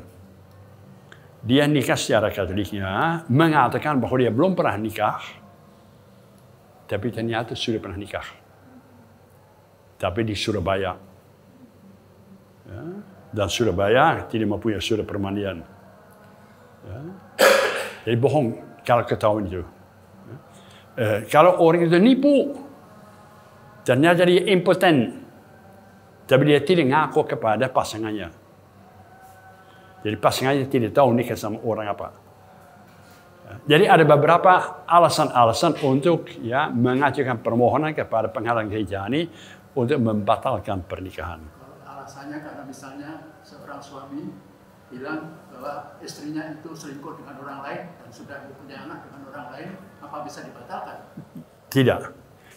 Dia nikah secara katoliknya, mengatakan bahwa dia belum pernah nikah, tapi ternyata sudah pernah nikah. Tapi di Surabaya. Ya, dan Surabaya tidak mempunyai surat permandian. They belong, Kalkatauan itu. Uh, kalau orang itu nipu, ternyata dia impoten. Tapi dia tidak ngaku kepada pasangannya. Jadi pasangannya tidak tahu nikah sama orang apa. Jadi ada beberapa alasan-alasan untuk ya mengajukan permohonan kepada penghalang ini untuk membatalkan pernikahan. Alasannya karena misalnya seorang suami bilang bahwa istrinya itu selingkuh dengan orang lain dan sudah punya anak dengan orang lain, apa bisa dibatalkan? Tidak.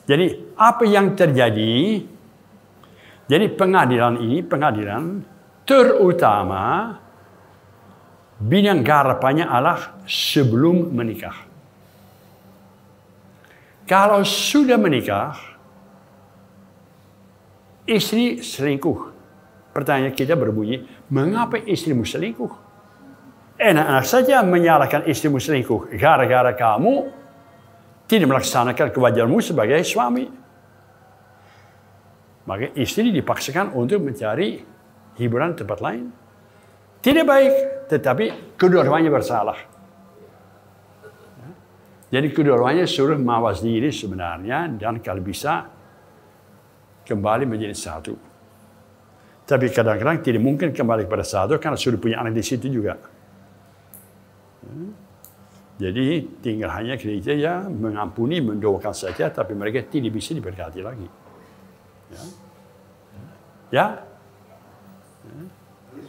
Jadi apa yang terjadi? Jadi pengadilan ini pengadilan terutama bidang garapannya adalah sebelum menikah. Kalau sudah menikah, istri selingkuh Pertanyaan kita berbunyi, mengapa istrimu selingkuh? Enak-enak saja menyalahkan istrimu selingkuh. Gara-gara kamu tidak melaksanakan kewajibanmu sebagai suami. Maka istri dipaksakan untuk mencari hiburan tempat lain. Tidak baik, tetapi kedua-duanya bersalah. Jadi kedua-duanya suruh mawas diri sebenarnya dan kalau bisa kembali menjadi satu. Tapi kadang-kadang tidak mungkin kembali kepada sadar karena sudah punya anak di situ juga. Hmm. Jadi tinggal hanya gereja ya mengampuni, mendoakan saja, tapi mereka tidak bisa diberkati lagi. Ya. ya?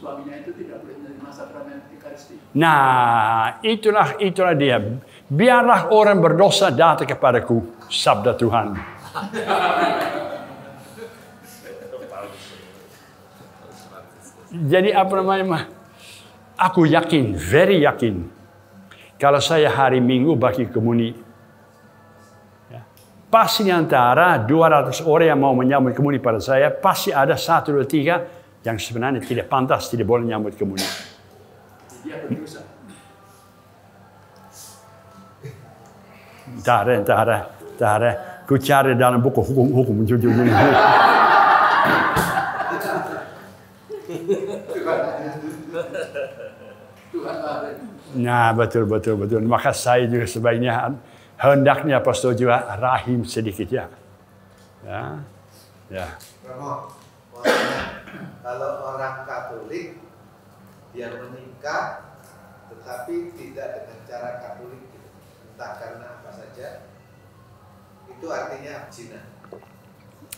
suaminya itu tidak boleh menerima sakramen Nah, itulah itulah dia. Biarlah orang berdosa datang kepadaku, sabda Tuhan. [laughs] Jadi apa namanya mah? Aku yakin, very yakin. Kalau saya hari Minggu bagi kemuni, ya, pasti antara 200 orang yang mau menyambut kemuni pada saya, pasti ada satu dua tiga yang sebenarnya tidak pantas, tidak boleh menyambut kemuni. Tidak ada, tidak ada, tidak ada. Ku cari dalam buku hukum-hukum Nah betul betul betul. Maka saya juga sebaiknya hendaknya pastor juga rahim sedikit ya. Ya. Ya. Romo, kalau orang Katolik dia menikah tetapi tidak dengan cara Katolik gitu. entah karena apa saja itu artinya zina.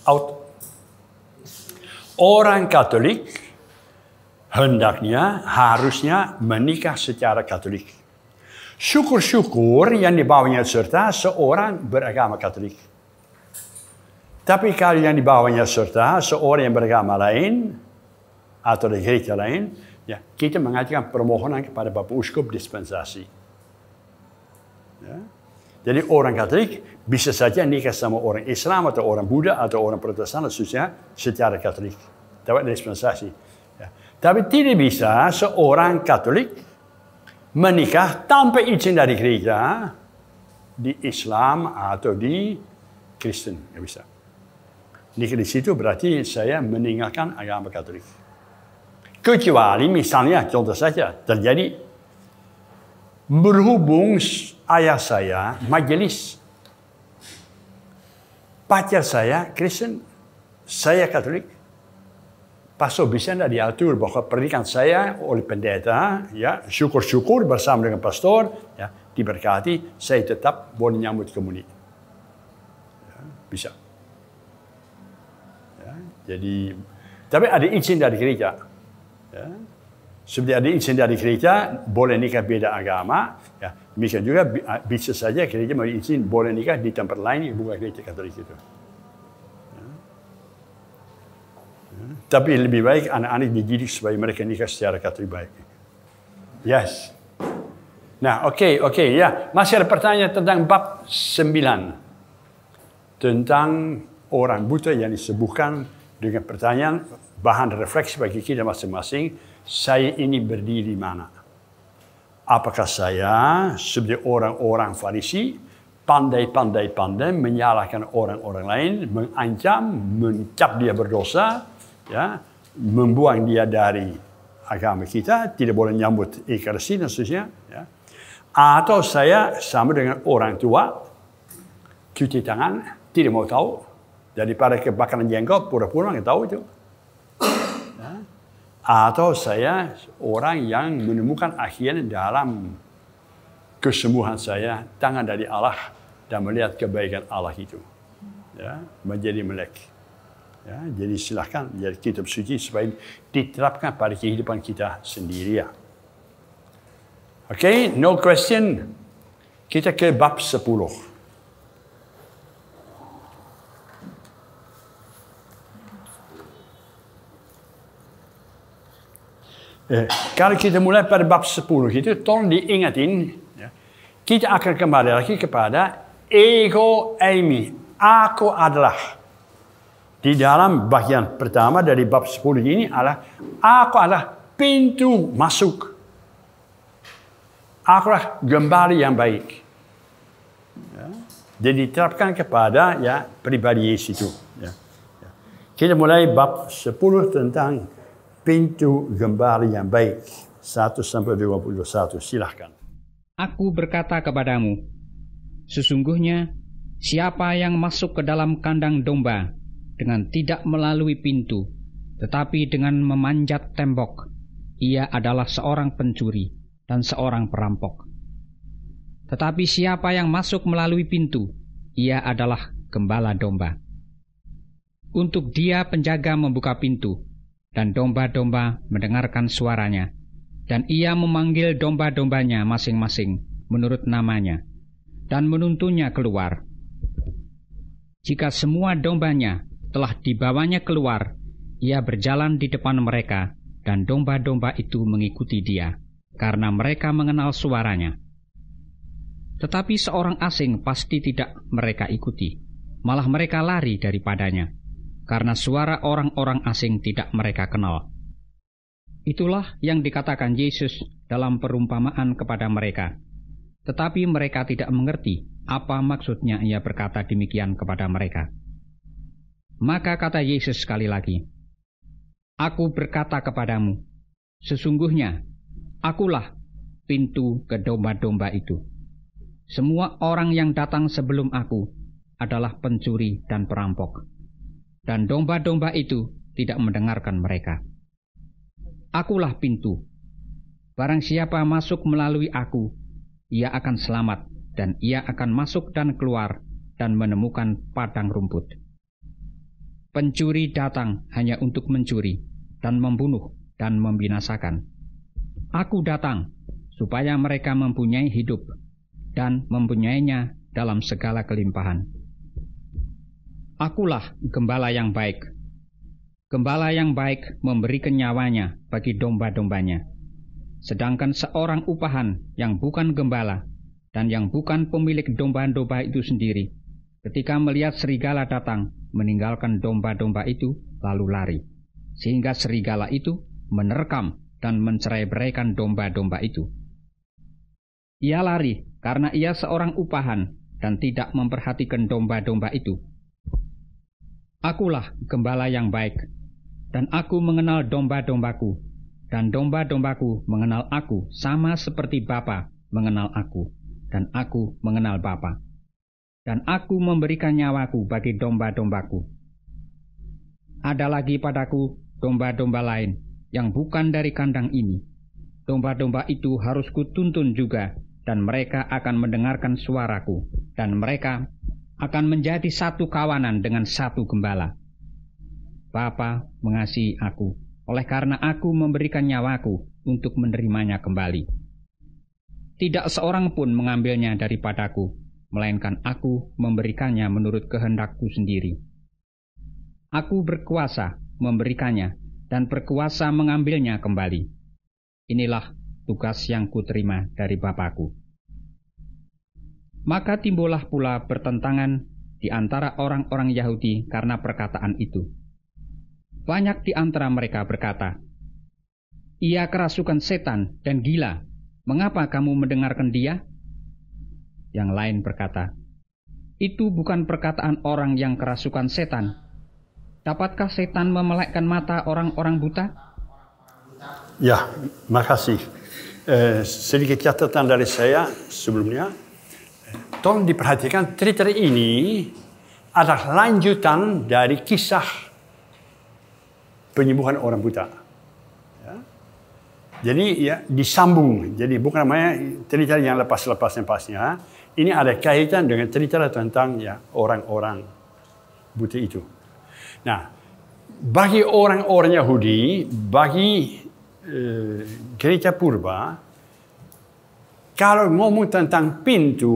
Out. Orang Katolik hendaknya harusnya menikah secara Katolik. Syukur-syukur yang dibawanya serta seorang beragama Katolik. Tapi kalau yang dibawanya serta seorang yang beragama lain atau dari gereja lain, ya kita mengajukan permohonan kepada Bapak Uskup dispensasi. Ya. Jadi orang Katolik bisa saja nikah sama orang Islam atau orang Buddha atau orang Protestan atau secara Katolik. Dapat dispensasi. Tapi tidak bisa seorang Katolik menikah tanpa izin dari gereja di Islam atau di Kristen. Tidak bisa. Nikah di situ berarti saya meninggalkan agama Katolik. Kecuali misalnya, contoh saja, terjadi berhubung ayah saya majelis. Pacar saya Kristen, saya Katolik, Eh? Pastor bisa tidak diatur bahwa pernikahan saya oleh pendeta, ya syukur-syukur bersama dengan pastor, ya diberkati, saya tetap boleh nyambut komuni. Ya, bisa. Ya, jadi, tapi ada izin dari gereja. Ya. Seperti ada izin dari gereja, boleh nikah beda agama. Ya. Mungkin juga bisa saja gereja mau izin boleh nikah di tempat lain bukan gereja Katolik itu. Tapi lebih baik anak-anak dididik supaya mereka nikah secara katolik baik. Yes. Nah, oke, okay, oke, okay, ya. Masih ada pertanyaan tentang bab 9. Tentang orang buta yang disebutkan dengan pertanyaan bahan refleksi bagi kita masing-masing. Saya ini berdiri di mana? Apakah saya sebagai orang-orang Farisi pandai-pandai-pandai menyalahkan orang-orang lain, mengancam, mencap dia berdosa, ya, membuang dia dari agama kita, tidak boleh nyambut Ekaristi dan seterusnya. Ya. Atau saya sama dengan orang tua, cuci tangan, tidak mau tahu, daripada kebakaran jenggot, pura-pura nggak tahu itu. Ya. Atau saya orang yang menemukan akhirnya dalam kesembuhan saya, tangan dari Allah, dan melihat kebaikan Allah itu. Ya, menjadi melek. Ya, jadi silahkan jadi kitab suci supaya diterapkan pada kehidupan kita sendiri. Ya. okay, no question. Kita ke bab 10. Eh, kalau kita mulai pada bab 10 itu, tolong diingatin, ya, kita akan kembali lagi kepada ego Amy. Aku adalah. Di dalam bagian pertama dari bab 10 ini adalah aku adalah pintu masuk. Aku adalah gembala yang baik. Ya. Jadi diterapkan kepada ya pribadi Yesus itu. Ya. ya. Kita mulai bab 10 tentang pintu gembala yang baik. 1 sampai 21. Silahkan. Aku berkata kepadamu, sesungguhnya siapa yang masuk ke dalam kandang domba dengan tidak melalui pintu, tetapi dengan memanjat tembok. Ia adalah seorang pencuri dan seorang perampok. Tetapi siapa yang masuk melalui pintu, ia adalah gembala domba. Untuk dia penjaga membuka pintu, dan domba-domba mendengarkan suaranya, dan ia memanggil domba-dombanya masing-masing menurut namanya, dan menuntunnya keluar. Jika semua dombanya telah dibawanya keluar. Ia berjalan di depan mereka, dan domba-domba itu mengikuti dia, karena mereka mengenal suaranya. Tetapi seorang asing pasti tidak mereka ikuti, malah mereka lari daripadanya, karena suara orang-orang asing tidak mereka kenal. Itulah yang dikatakan Yesus dalam perumpamaan kepada mereka. Tetapi mereka tidak mengerti apa maksudnya ia berkata demikian kepada mereka. Maka kata Yesus sekali lagi, Aku berkata kepadamu, sesungguhnya akulah pintu ke domba-domba itu. Semua orang yang datang sebelum aku adalah pencuri dan perampok, dan domba-domba itu tidak mendengarkan mereka. Akulah pintu. Barang siapa masuk melalui aku, ia akan selamat, dan ia akan masuk dan keluar, dan menemukan padang rumput. Pencuri datang hanya untuk mencuri dan membunuh dan membinasakan. Aku datang supaya mereka mempunyai hidup dan mempunyainya dalam segala kelimpahan. Akulah gembala yang baik. Gembala yang baik memberi kenyawanya bagi domba-dombanya. Sedangkan seorang upahan yang bukan gembala dan yang bukan pemilik domba-domba itu sendiri ketika melihat serigala datang, meninggalkan domba-domba itu, lalu lari. Sehingga serigala itu menerkam dan mencerai-beraikan domba-domba itu. Ia lari karena ia seorang upahan dan tidak memperhatikan domba-domba itu. Akulah gembala yang baik, dan aku mengenal domba-dombaku, dan domba-dombaku mengenal aku sama seperti Bapa mengenal aku, dan aku mengenal Bapa dan aku memberikan nyawaku bagi domba-dombaku. Ada lagi padaku domba-domba lain yang bukan dari kandang ini. Domba-domba itu harus kutuntun juga, dan mereka akan mendengarkan suaraku, dan mereka akan menjadi satu kawanan dengan satu gembala. Bapa mengasihi aku, oleh karena aku memberikan nyawaku untuk menerimanya kembali. Tidak seorang pun mengambilnya daripadaku, melainkan aku memberikannya menurut kehendakku sendiri. Aku berkuasa memberikannya dan berkuasa mengambilnya kembali. Inilah tugas yang kuterima dari Bapakku. Maka timbullah pula pertentangan di antara orang-orang Yahudi karena perkataan itu. Banyak di antara mereka berkata, Ia kerasukan setan dan gila, mengapa kamu mendengarkan dia? Yang lain berkata, Itu bukan perkataan orang yang kerasukan setan. Dapatkah setan memelekkan mata orang-orang buta? Ya, makasih. Eh, sedikit catatan dari saya sebelumnya. Eh, tolong diperhatikan cerita ini adalah lanjutan dari kisah penyembuhan orang buta. Ya. Jadi ya disambung. Jadi bukan namanya cerita yang lepas-lepas-lepasnya. Ini ada kaitan dengan cerita tentang ya orang-orang buta itu. Nah, bagi orang-orang Yahudi, bagi eh, gereja purba, kalau ngomong tentang pintu,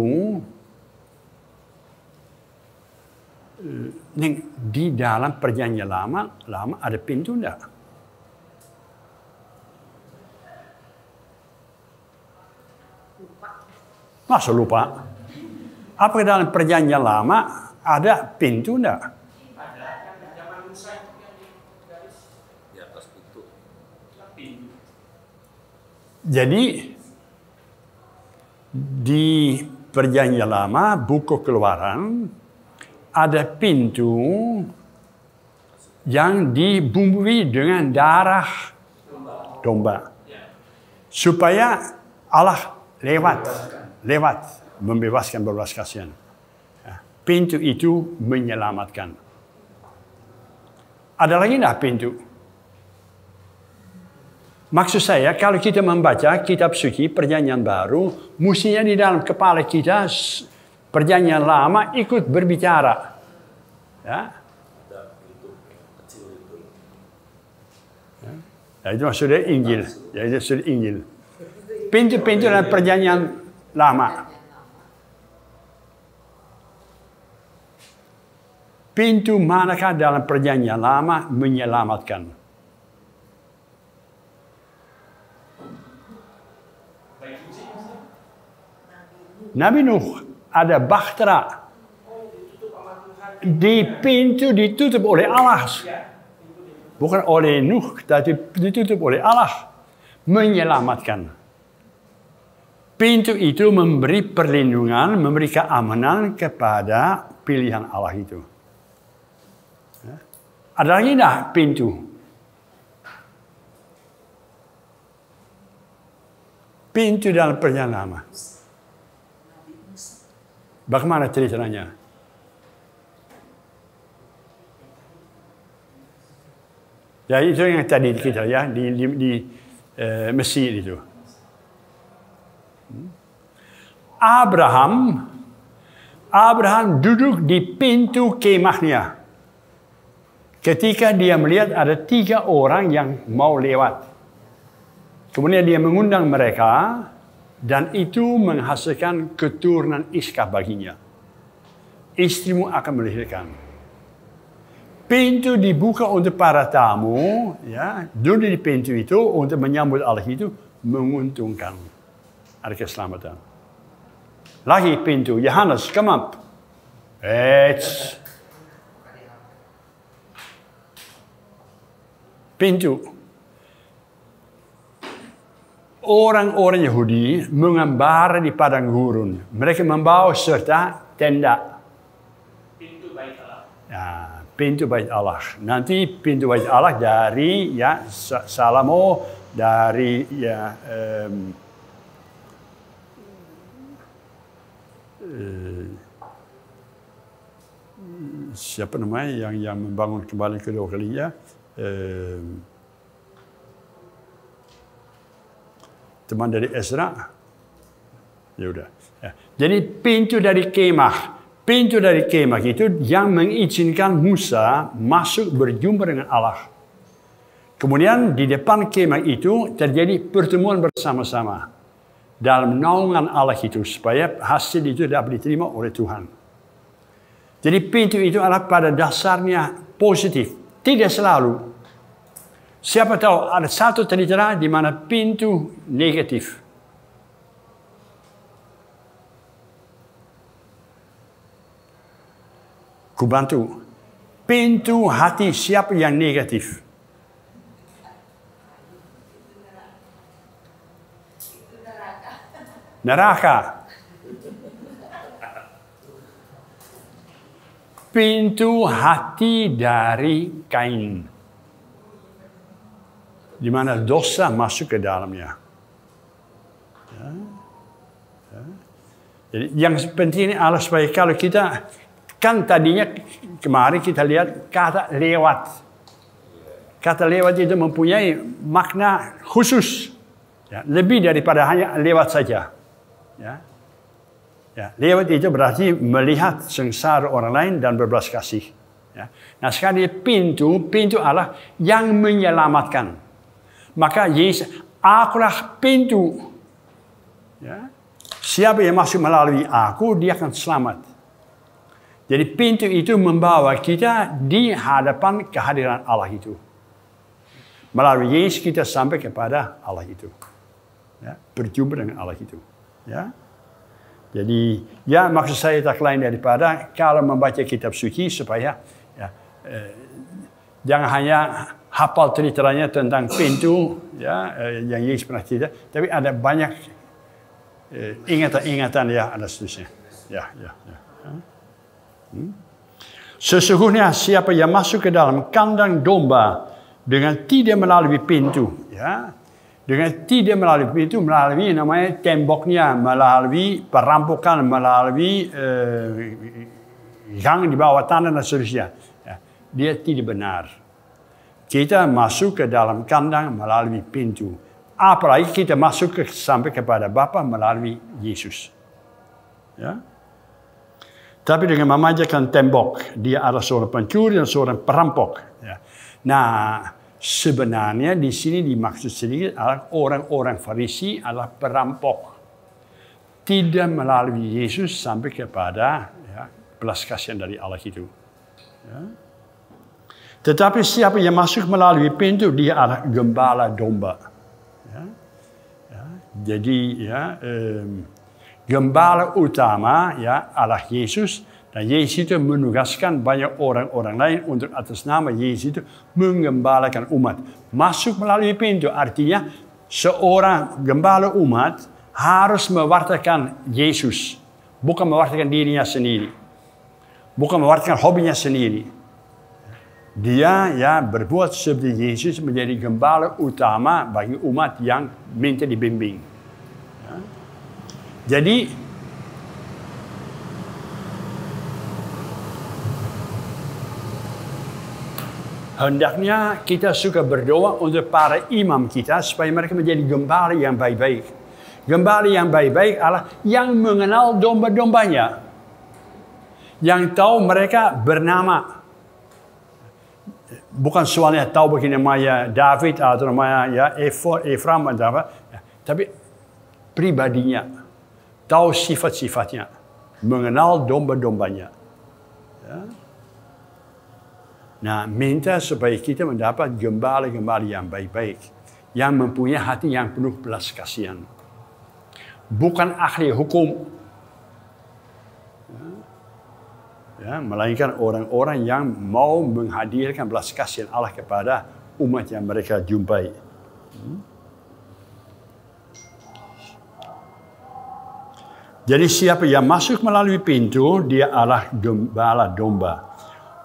eh, di dalam perjanjian lama, lama ada pintu enggak? Masa lupa? Apa dalam perjanjian lama ada pintu enggak? Jadi di perjanjian lama buku keluaran ada pintu yang dibumbui dengan darah domba. Supaya Allah lewat lewat membebaskan berbelas kasihan. Ya. Pintu itu menyelamatkan. Ada lagi tidak pintu? Maksud saya, kalau kita membaca kitab suci perjanjian baru, mestinya di dalam kepala kita perjanjian lama ikut berbicara. Ya. ya. ya itu maksudnya Injil. Ya, itu maksudnya Injil. Pintu-pintu dan perjanjian lama. Pintu manakah dalam perjanjian lama menyelamatkan? Nabi Nuh ada bahtera di pintu ditutup oleh Allah. Bukan oleh Nuh, tapi ditutup oleh Allah. Menyelamatkan. Pintu itu memberi perlindungan, memberi keamanan kepada pilihan Allah itu. Ya. Ada lagi dah pintu. Pintu dalam perjalanan lama. Bagaimana ceritanya? Ya itu yang tadi kita ya di, di, di eh, Mesir itu. Abraham, Abraham duduk di pintu kemahnya. Ketika dia melihat ada tiga orang yang mau lewat. Kemudian dia mengundang mereka dan itu menghasilkan keturunan iskabaginya baginya. Istrimu akan melahirkan. Pintu dibuka untuk para tamu, ya, duduk di pintu itu untuk menyambut Allah itu menguntungkan. Ada keselamatan lähipindu. Johannes, come up. It's pintu. Orang-orang Yahudi mengembara di padang gurun. Mereka membawa serta tenda. Pintu bait Allah. Ya, pintu bait Allah. Nanti pintu bait Allah dari ya Salomo dari ya um, Eh, siapa namanya yang yang membangun kembali kedua kalinya eh, teman dari Ezra ya udah ya. jadi pintu dari kemah pintu dari kemah itu yang mengizinkan Musa masuk berjumpa dengan Allah kemudian di depan kemah itu terjadi pertemuan bersama-sama dalam naungan Allah itu supaya hasil itu dapat diterima oleh Tuhan. Jadi pintu itu adalah pada dasarnya positif, tidak selalu. Siapa tahu ada satu cerita di mana pintu negatif. Kubantu, pintu hati siapa yang negatif? neraka. Pintu hati dari Kain. Di mana dosa masuk ke dalamnya. Ya. Ya. Jadi yang penting ini adalah supaya kalau kita kan tadinya kemarin kita lihat kata lewat. Kata lewat itu mempunyai makna khusus. Ya, lebih daripada hanya lewat saja. Ya. Ya, lewat itu berarti melihat sengsara orang lain dan berbelas kasih. Ya. Nah sekarang pintu, pintu Allah yang menyelamatkan. Maka Yesus, akulah pintu. Ya. Siapa yang masuk melalui aku, dia akan selamat. Jadi pintu itu membawa kita di hadapan kehadiran Allah itu. Melalui Yesus kita sampai kepada Allah itu. Ya, berjumpa dengan Allah itu. Ya. Jadi ya maksud saya tak lain daripada kalau membaca kitab suci supaya ya, eh, jangan hanya hafal ceritanya tentang pintu ya eh, yang Yesus pernah cerita, tapi ada banyak eh, ingatan-ingatan ya ada seterusnya. Ya, ya, ya. Hmm. Sesungguhnya siapa yang masuk ke dalam kandang domba dengan tidak melalui pintu, ya dengan tidak melalui pintu melalui namanya temboknya, melalui perampokan, melalui eh, gang di bawah tanah dan seterusnya. Ya, dia tidak benar. Kita masuk ke dalam kandang melalui pintu. Apalagi kita masuk ke, sampai kepada Bapa melalui Yesus. Ya? Tapi dengan memanjakan tembok, dia adalah seorang pencuri dan seorang perampok. Ya. Nah, Sebenarnya di sini dimaksud sedikit adalah orang-orang Farisi adalah perampok. Tidak melalui Yesus sampai kepada ya, belas kasihan dari Allah itu. Ya. Tetapi siapa yang masuk melalui pintu dia adalah gembala domba. Ya. Ya. Jadi ya, um, gembala utama ya Allah Yesus dan Yesus itu menugaskan banyak orang-orang lain untuk atas nama Yesus itu menggembalakan umat. Masuk melalui pintu artinya seorang gembala kan umat harus mewartakan Yesus. Bukan mewartakan dirinya sendiri. Bukan mewartakan hobinya sendiri. Dia ya berbuat seperti Yesus menjadi gembala utama bagi umat yang minta dibimbing. Jadi Hendaknya kita suka berdoa untuk para imam kita supaya mereka menjadi gembala yang baik-baik. Gembala yang baik-baik adalah yang mengenal domba-dombanya. Yang tahu mereka bernama. Bukan soalnya tahu begini namanya David atau namanya ya Efraim atau apa. Ya, tapi pribadinya. Tahu sifat-sifatnya. Mengenal domba-dombanya. Ya. Nah, minta supaya kita mendapat gembala-gembala yang baik-baik, yang mempunyai hati yang penuh belas kasihan. Bukan ahli hukum, ya, ya melainkan orang-orang yang mau menghadirkan belas kasihan Allah kepada umat yang mereka jumpai. Hmm. Jadi siapa yang masuk melalui pintu, dia adalah gembala domba.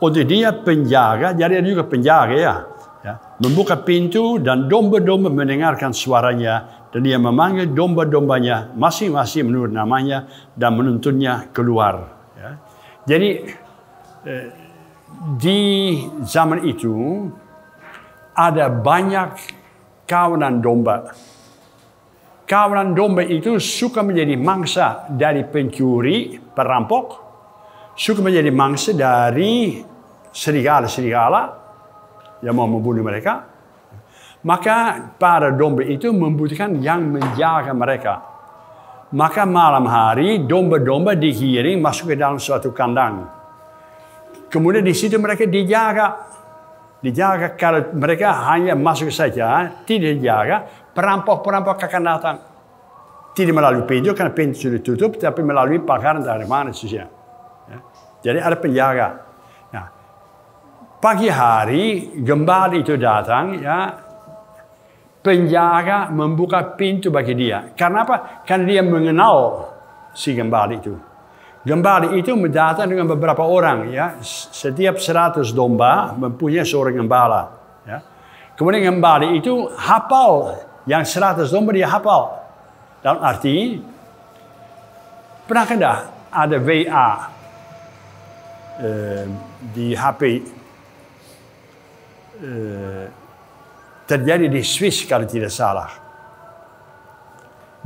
Och dia penjaga, jadi dia juga penjaga ya. ya. Membuka pintu dan domba-domba mendengarkan suaranya dan dia memanggil domba-dombanya masing-masing menurut namanya dan menuntunnya keluar. Ya. Jadi eh, di zaman itu ada banyak kawanan domba. Kawanan domba itu suka menjadi mangsa dari pencuri, perampok, suka menjadi mangsa dari serigala-serigala ah. yang mau membunuh mereka. Maka para domba itu membutuhkan yang menjaga mereka. Maka malam hari domba-domba digiring masuk ke dalam suatu kandang. Kemudian di situ mereka dijaga. Dijaga karena mereka hanya masuk saja, tidak dijaga, perampok-perampok akan datang. Tidak melalui pintu, karena pintu sudah tutup, tapi melalui pagar dari mana saja. Ya. Jadi ada penjaga pagi hari gembala itu datang ya penjaga membuka pintu bagi dia. Karena apa? Karena dia mengenal si gembala itu. Gembala itu mendatang dengan beberapa orang ya. Setiap seratus domba mempunyai seorang gembala ya. Kemudian gembala itu hafal yang seratus domba dia hafal. Dalam arti pernahkah ada WA eh, di HP Eh, terjadi di Swiss kalau tidak salah.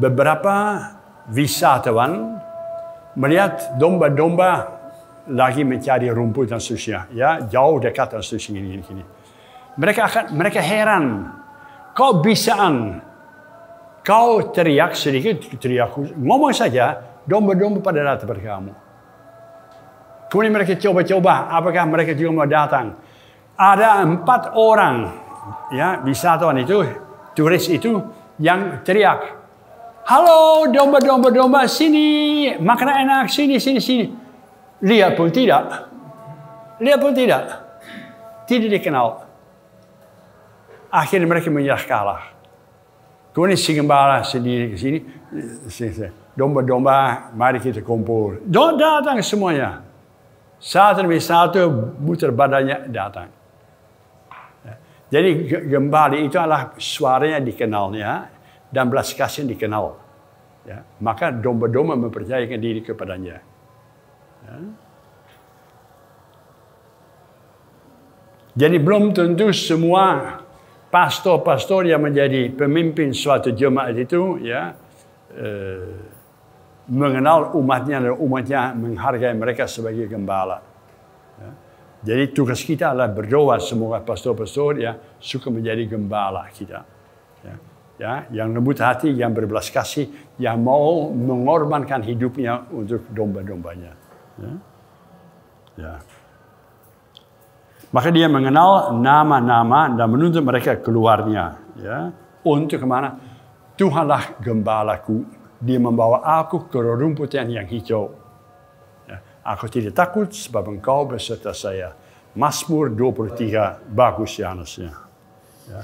Beberapa wisatawan melihat domba-domba lagi mencari rumput dan susunya, ya jauh dekat dan susunya ini, ini. Mereka akan mereka heran, kau bisaan, kau teriak sedikit teriak ngomong saja domba-domba pada datang kepada kamu. Kemudian mereka coba-coba, apakah mereka juga mau datang? ada empat orang ya wisatawan itu turis itu yang teriak halo domba domba domba sini makan enak sini sini sini lihat pun tidak lihat pun tidak tidak dikenal akhirnya mereka menyerah kalah Kuning si gembala sendiri ke sini domba-domba mari kita kumpul Don datang semuanya satu demi satu muter badannya datang jadi gembala itu adalah suaranya dikenalnya dan belas kasih dikenal. Ya, maka domba-domba mempercayakan diri kepadanya. Ya. Jadi belum tentu semua pastor-pastor yang menjadi pemimpin suatu jemaat itu ya eh, mengenal umatnya dan umatnya menghargai mereka sebagai gembala. Jadi tugas kita adalah berdoa semoga pastor-pastor ya suka menjadi gembala kita. Ya, ya yang lembut hati, yang berbelas kasih, yang mau mengorbankan hidupnya untuk domba-dombanya. Ya. ya. Maka dia mengenal nama-nama dan menuntut mereka keluarnya. Ya. Untuk kemana? Tuhanlah gembalaku. Dia membawa aku ke rumputan yang hijau Aku tidak takut sebab engkau beserta saya. masmur 23, bagus Yanusnya. Ya.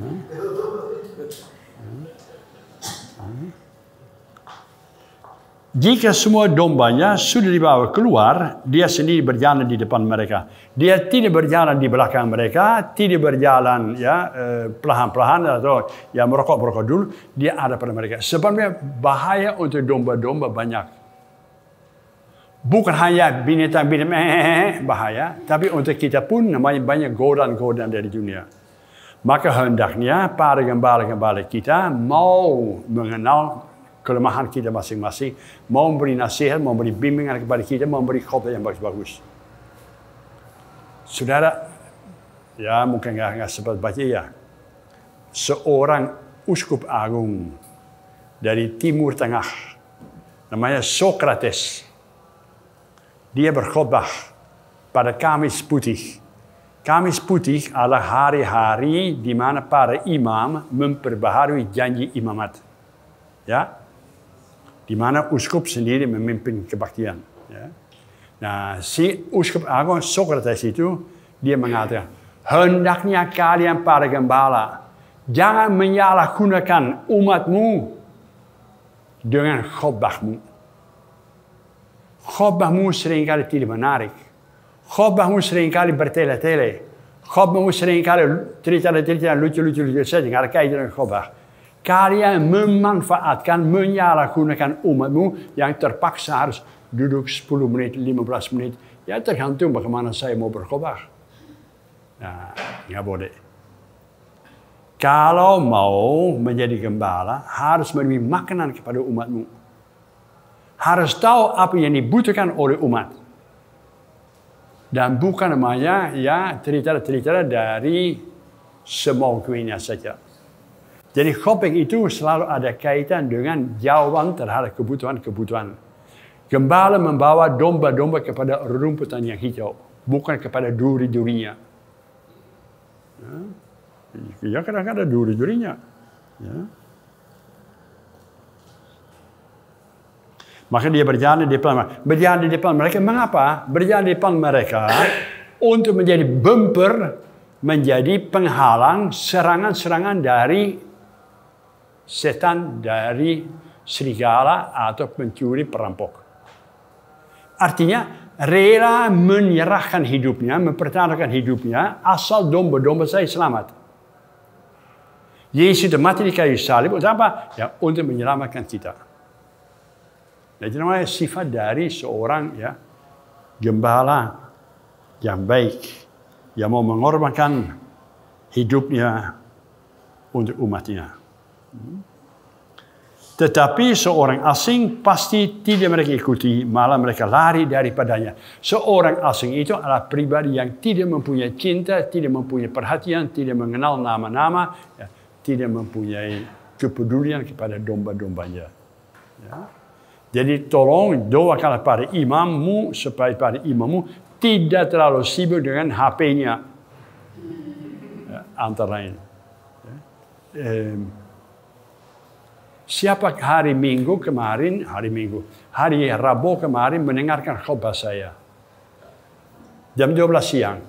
Hmm. Jika semua dombanya sudah dibawa keluar, dia sendiri berjalan di depan mereka. Dia tidak berjalan di belakang mereka, tidak berjalan ya e, perlahan-perlahan atau ya merokok-merokok dulu. Dia ada pada mereka. Sebenarnya bahaya untuk domba-domba banyak bukan hanya binatang-binatang eh, eh, eh, bahaya, tapi untuk kita pun namanya banyak godaan-godaan dari dunia. Maka hendaknya para gembala-gembala kita mau mengenal kelemahan kita masing-masing, mau memberi nasihat, mau memberi bimbingan kepada kita, mau memberi khotbah yang bagus-bagus. Saudara, ya mungkin nggak sempat baca ya, seorang uskup agung dari Timur Tengah, namanya Socrates. Dia Diebergodbach. Pada kamis putih. kamis putih adalah hari-hari di mana para imam memperbaharui janji imamat. Ya, di mana uskup sendiri memimpin kebaktian. Ya. Nah, si uskup Agon Socrates itu dia mengatakan, hendaknya kalian para gembala jangan menyalahgunakan umatmu dengan khotbahmu. God behmoes rengali tilibanak. God behmoes rengali bertele tele. God behmoes rengali tritale tritale lucu lucu lucu seding. Ada kaidran e God bah. Karya memanfaatkan, menyalahgunakan umatmu yang terpaksa harus duduk sepuluh menit, lima belas menit. Ya tergantung bagaimana saya mau berkhotbah. Nah, nggak boleh. Kalau mau menjadi gembala, harus memberi makanan kepada umatmu harus tahu apa yang dibutuhkan oleh umat. Dan bukan namanya ya cerita-cerita dari semaunya saja. Jadi shopping itu selalu ada kaitan dengan jawaban terhadap kebutuhan-kebutuhan. Gembala membawa domba-domba kepada rumputan yang hijau, bukan kepada duri-durinya. Ya, kadang-kadang duri-durinya. Ya. Maka dia berjalan di depan mereka. Berjalan di depan mereka. Mengapa? Berjalan di depan mereka [coughs] untuk menjadi bumper, menjadi penghalang serangan-serangan dari setan, dari serigala atau pencuri perampok. Artinya rela menyerahkan hidupnya, mempertahankan hidupnya asal domba-domba saya selamat. Yesus mati di kayu salib untuk apa? Ya, untuk menyelamatkan kita. Nah, itu namanya sifat dari seorang ya gembala yang baik, yang mau mengorbankan hidupnya untuk umatnya. Tetapi seorang asing pasti tidak mereka ikuti, malah mereka lari daripadanya. Seorang asing itu adalah pribadi yang tidak mempunyai cinta, tidak mempunyai perhatian, tidak mengenal nama-nama, ya, tidak mempunyai kepedulian kepada domba-dombanya. Ya. Jadi tolong doakan para imammu supaya para imammu tidak terlalu sibuk dengan HP-nya. Ya, antara lain. Ya. siapa hari Minggu kemarin, hari Minggu, hari Rabu kemarin mendengarkan khutbah saya? Jam 12 siang.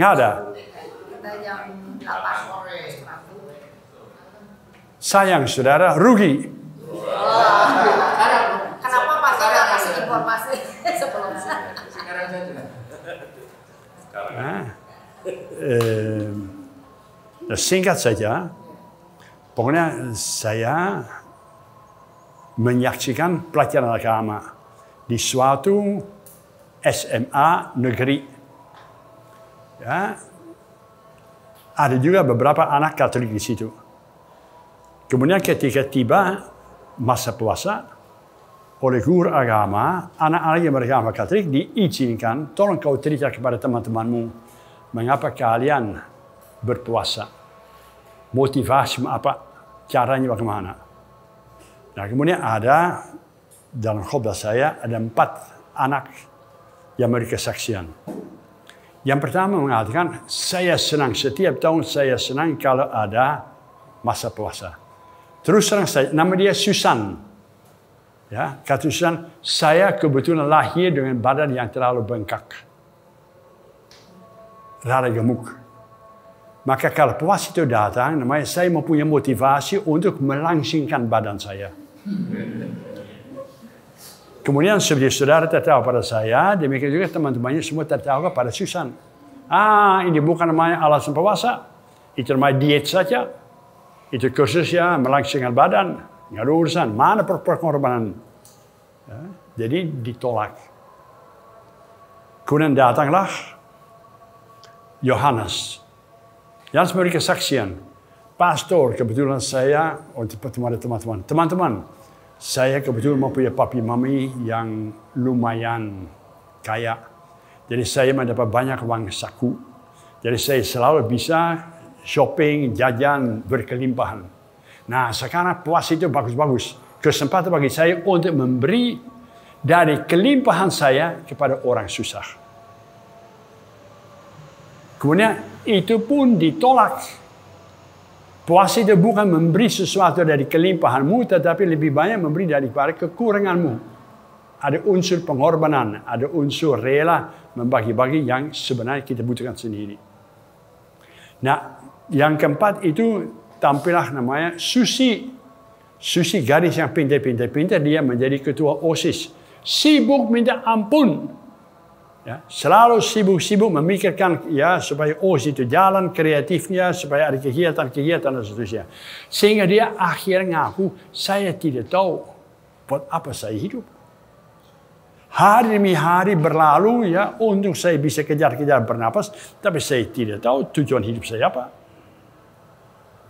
Nggak ada. Sayang saudara, rugi sekarang. Kenapa Pak [laughs] nah, Saya kasih informasi sebelum Sekarang saja. Ah. Nah, eh, singkat saja, pokoknya saya menyaksikan pelajaran agama di suatu SMA negeri. Ya, ada juga beberapa anak Katolik di situ. Kemudian ketika tiba masa puasa oleh guru agama, anak-anak yang beragama Katolik diizinkan, tolong kau cerita kepada teman-temanmu, mengapa kalian berpuasa? Motivasi apa? Caranya bagaimana? Nah, kemudian ada dalam khutbah saya ada empat anak yang mereka kesaksian. Yang pertama mengatakan, saya senang, setiap tahun saya senang kalau ada masa puasa. Terus terang saya, nama dia Susan. Ya, kata Susan, saya kebetulan lahir dengan badan yang terlalu bengkak. Rara gemuk. Maka kalau puas itu datang, namanya saya mempunyai motivasi untuk melangsingkan badan saya. Kemudian sebagai saudara tertawa pada saya, demikian juga teman-temannya semua tertawa pada Susan. Ah, ini bukan namanya alasan puasa. Itu namanya diet saja. Itu ya melangsingkan badan, nggak ada urusan. Mana perkorbanan? Ya, jadi ditolak. Kemudian datanglah Yohanes. Yohanes memberi kesaksian. Pastor, kebetulan saya untuk oh, pertemuan teman-teman. Teman-teman, saya kebetulan mempunyai papi mami yang lumayan kaya. Jadi saya mendapat banyak uang saku. Jadi saya selalu bisa shopping, jajan berkelimpahan. Nah sekarang puasa itu bagus-bagus. Kesempatan bagi saya untuk memberi dari kelimpahan saya kepada orang susah. Kemudian itu pun ditolak. Puasa itu bukan memberi sesuatu dari kelimpahanmu, tetapi lebih banyak memberi daripada kekuranganmu. Ada unsur pengorbanan, ada unsur rela membagi-bagi yang sebenarnya kita butuhkan sendiri. Nah, yang keempat itu tampilah namanya Susi. Susi gadis yang pintar-pintar-pintar dia menjadi ketua OSIS. Sibuk minta ampun. Ya, selalu sibuk-sibuk memikirkan ya supaya OSIS itu jalan kreatifnya, supaya ada kegiatan-kegiatan dan seterusnya. Sehingga dia akhirnya ngaku, saya tidak tahu buat apa saya hidup. Hari demi hari berlalu ya untuk saya bisa kejar-kejar bernapas, tapi saya tidak tahu tujuan hidup saya apa.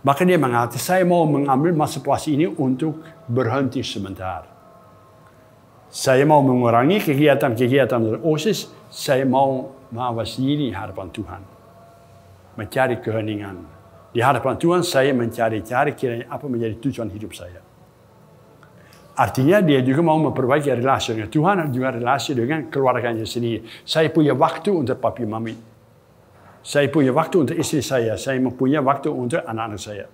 Maka dia mengatakan, saya mau mengambil masa puasa ini untuk berhenti sebentar. Saya mau mengurangi kegiatan-kegiatan dari OSIS, saya mau mawas diri hadapan Tuhan. Mencari keheningan. Di hadapan Tuhan saya mencari-cari kiranya apa menjadi tujuan hidup saya. Artinya dia juga mau memperbaiki relasi dengan Tuhan dan juga relasi dengan keluarganya sendiri. Saya punya waktu untuk papi mami saya punya waktu untuk istri saya. Saya mempunyai waktu untuk anak-anak saya.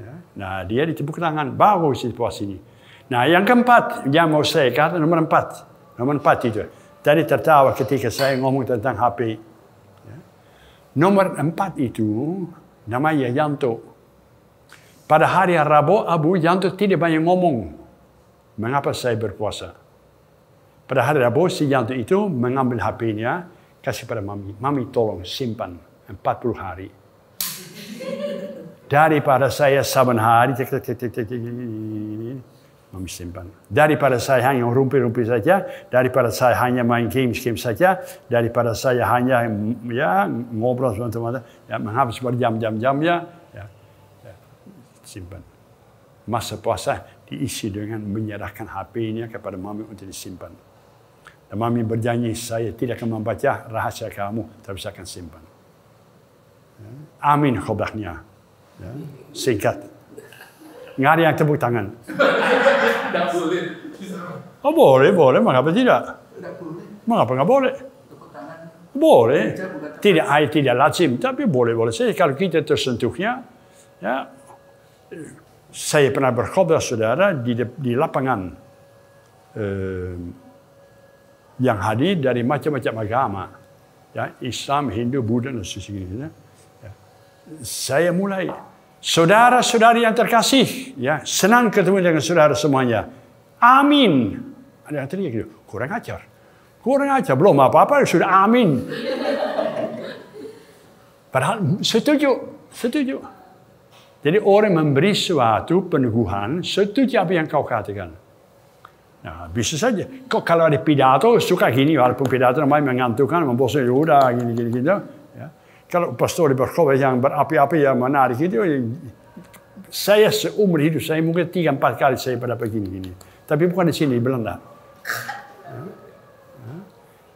Ya. Nah, dia ditipu tangan. Baru situasi ini. Nah, yang keempat yang mau saya kata nomor empat. Nomor empat itu. Tadi tertawa ketika saya ngomong tentang HP. Ya. Nomor empat itu namanya Yanto. Pada hari Rabu, Abu Yanto tidak banyak ngomong. Mengapa saya berpuasa? Pada hari Rabu, si Yanto itu mengambil HP-nya, kasih pada mami. Mami tolong simpan 40 hari. Daripada saya saban hari, mami simpan. Daripada saya hanya rumpi-rumpi saja, daripada saya hanya main games games saja, daripada saya hanya ya ngobrol sama teman-teman, ya, menghabis berjam-jam-jam ya, ya, ya, simpan. Masa puasa diisi dengan menyerahkan HP-nya kepada mami untuk disimpan. Dan mami berjanji saya tidak akan membaca rahasia kamu, tapi saya akan simpan. Ya. Amin khobaknya. Ya. Singkat. Nggak ada yang tepuk tangan. Tidak boleh. Oh boleh, boleh. Mengapa tidak? Mengapa nggak boleh? Boleh. Tidak, air tidak lazim, tapi boleh-boleh saja. Kalau kita tersentuhnya, ya, saya pernah berkhotbah saudara di, di lapangan eh, yang hadir dari macam-macam agama. Ya, Islam, Hindu, Buddha, dan sebagainya. Ya. Saya mulai. Saudara-saudari yang terkasih, ya senang ketemu dengan saudara semuanya. Amin. Ada yang teriak gitu, kurang ajar. Kurang ajar, belum apa-apa, sudah amin. Padahal setuju, setuju. Jadi orang memberi suatu peneguhan, setuju apa yang kau katakan. Nah, bisa saja. Kok kalau ada pidato suka gini, walaupun pidato namanya mengantukkan, membosan juga, gini-gini gitu. Ya. Kalau pastor berkhotbah yang berapi-api yang menarik itu, saya seumur hidup saya mungkin tiga empat kali saya pada begini-gini. Tapi bukan di sini di Belanda.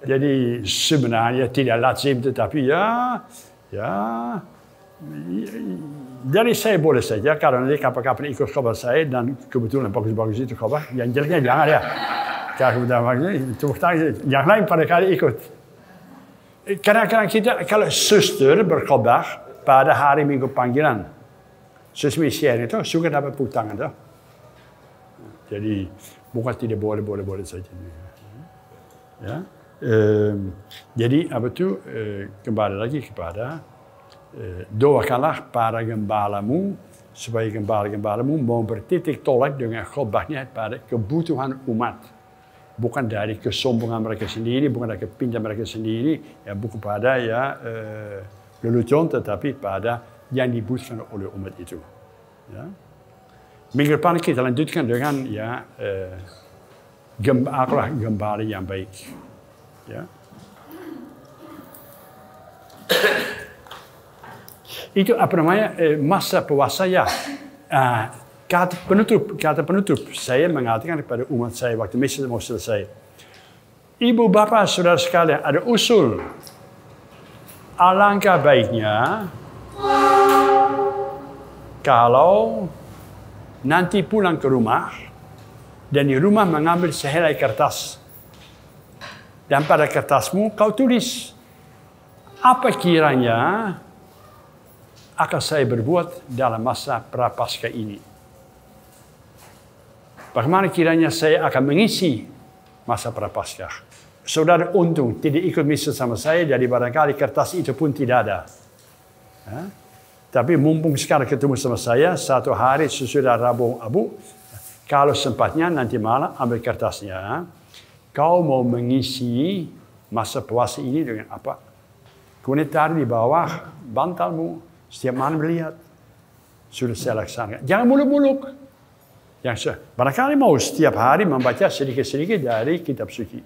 Jadi sebenarnya tidak lazim tetapi ya, ya Deli se bolje se, ja kada neka pa kapne iko škoba sa jedan, ko bi tu ne pokus bogu zitu škoba, ja ja, jangar ja. Kako bi da magne, tu ja, janglayım para kali ikut. Kadang-kadang kita kalau suster berkhotbah pada hari minggu panggilan, sesemisian itu suka dapat putangan itu. Jadi bukan tidak boleh boleh boleh saja. Ya. Um, jadi apa tu uh, kembali lagi kepada Doakanlah para gembalamu sebagai gembala-gembalamu bertitik tolak dengan God pada kebutuhan umat bukan dari kesombongan mereka sendiri, bukan dari kepintaran mereka sendiri, ya bukan pada ya eh, lelucon, tetapi pada yang dibutuhkan oleh umat itu. Ya. Minggu depan kita lanjutkan dengan ya eh, gembala, gembala yang baik itu apa namanya eh, masa puasa ya ah, kata penutup kata penutup saya mengatakan kepada umat saya waktu misi mau selesai ibu bapa saudara sekalian ada usul alangkah baiknya kalau nanti pulang ke rumah dan di rumah mengambil sehelai kertas dan pada kertasmu kau tulis apa kiranya akan saya berbuat dalam masa prapaskah ini. Bagaimana kiranya saya akan mengisi masa prapaskah? Saudara untung tidak ikut misi sama saya, jadi barangkali kertas itu pun tidak ada. Ha? Tapi mumpung sekarang ketemu sama saya, satu hari sesudah Rabu Abu, kalau sempatnya nanti malam ambil kertasnya. Kau mau mengisi masa puasa ini dengan apa? Kemudian di bawah bantalmu. Setiap malam melihat, Sudah saya laksanakan. Jangan muluk-muluk. Yang saya, barangkali mau setiap hari membaca sedikit-sedikit dari kitab suci.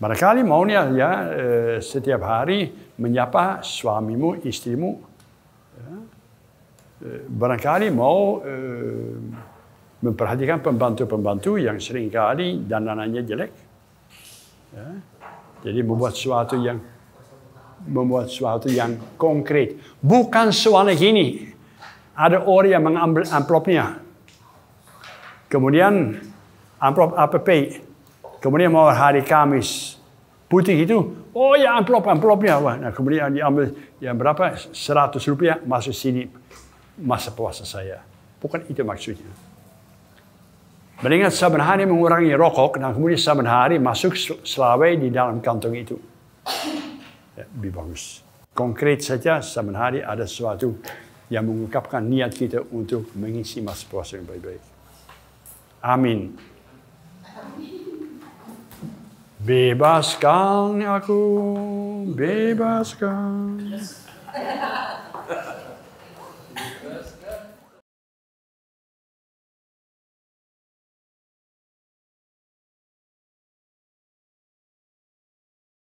Barangkali maunya ya eh, setiap hari menyapa suamimu, istrimu. Ya. Eh, barangkali mau eh, memperhatikan pembantu-pembantu yang seringkali dananya jelek. Ya. Jadi membuat sesuatu yang membuat sesuatu yang konkret. Bukan soalnya gini. Ada orang yang mengambil amplopnya. Kemudian amplop APP. Kemudian mau hari Kamis. Putih itu, oh ya amplop, amplopnya. Nah, kemudian diambil yang berapa? 100 rupiah masuk sini masa puasa saya. Bukan itu maksudnya. Mendingan saban hari mengurangi rokok dan kemudian saban hari masuk selawai di dalam kantong itu lebih bagus. Konkret saja sama hari ada sesuatu yang mengungkapkan niat kita untuk mengisi masa puasa yang baik-baik. Amin. Bebaskan aku, bebaskan.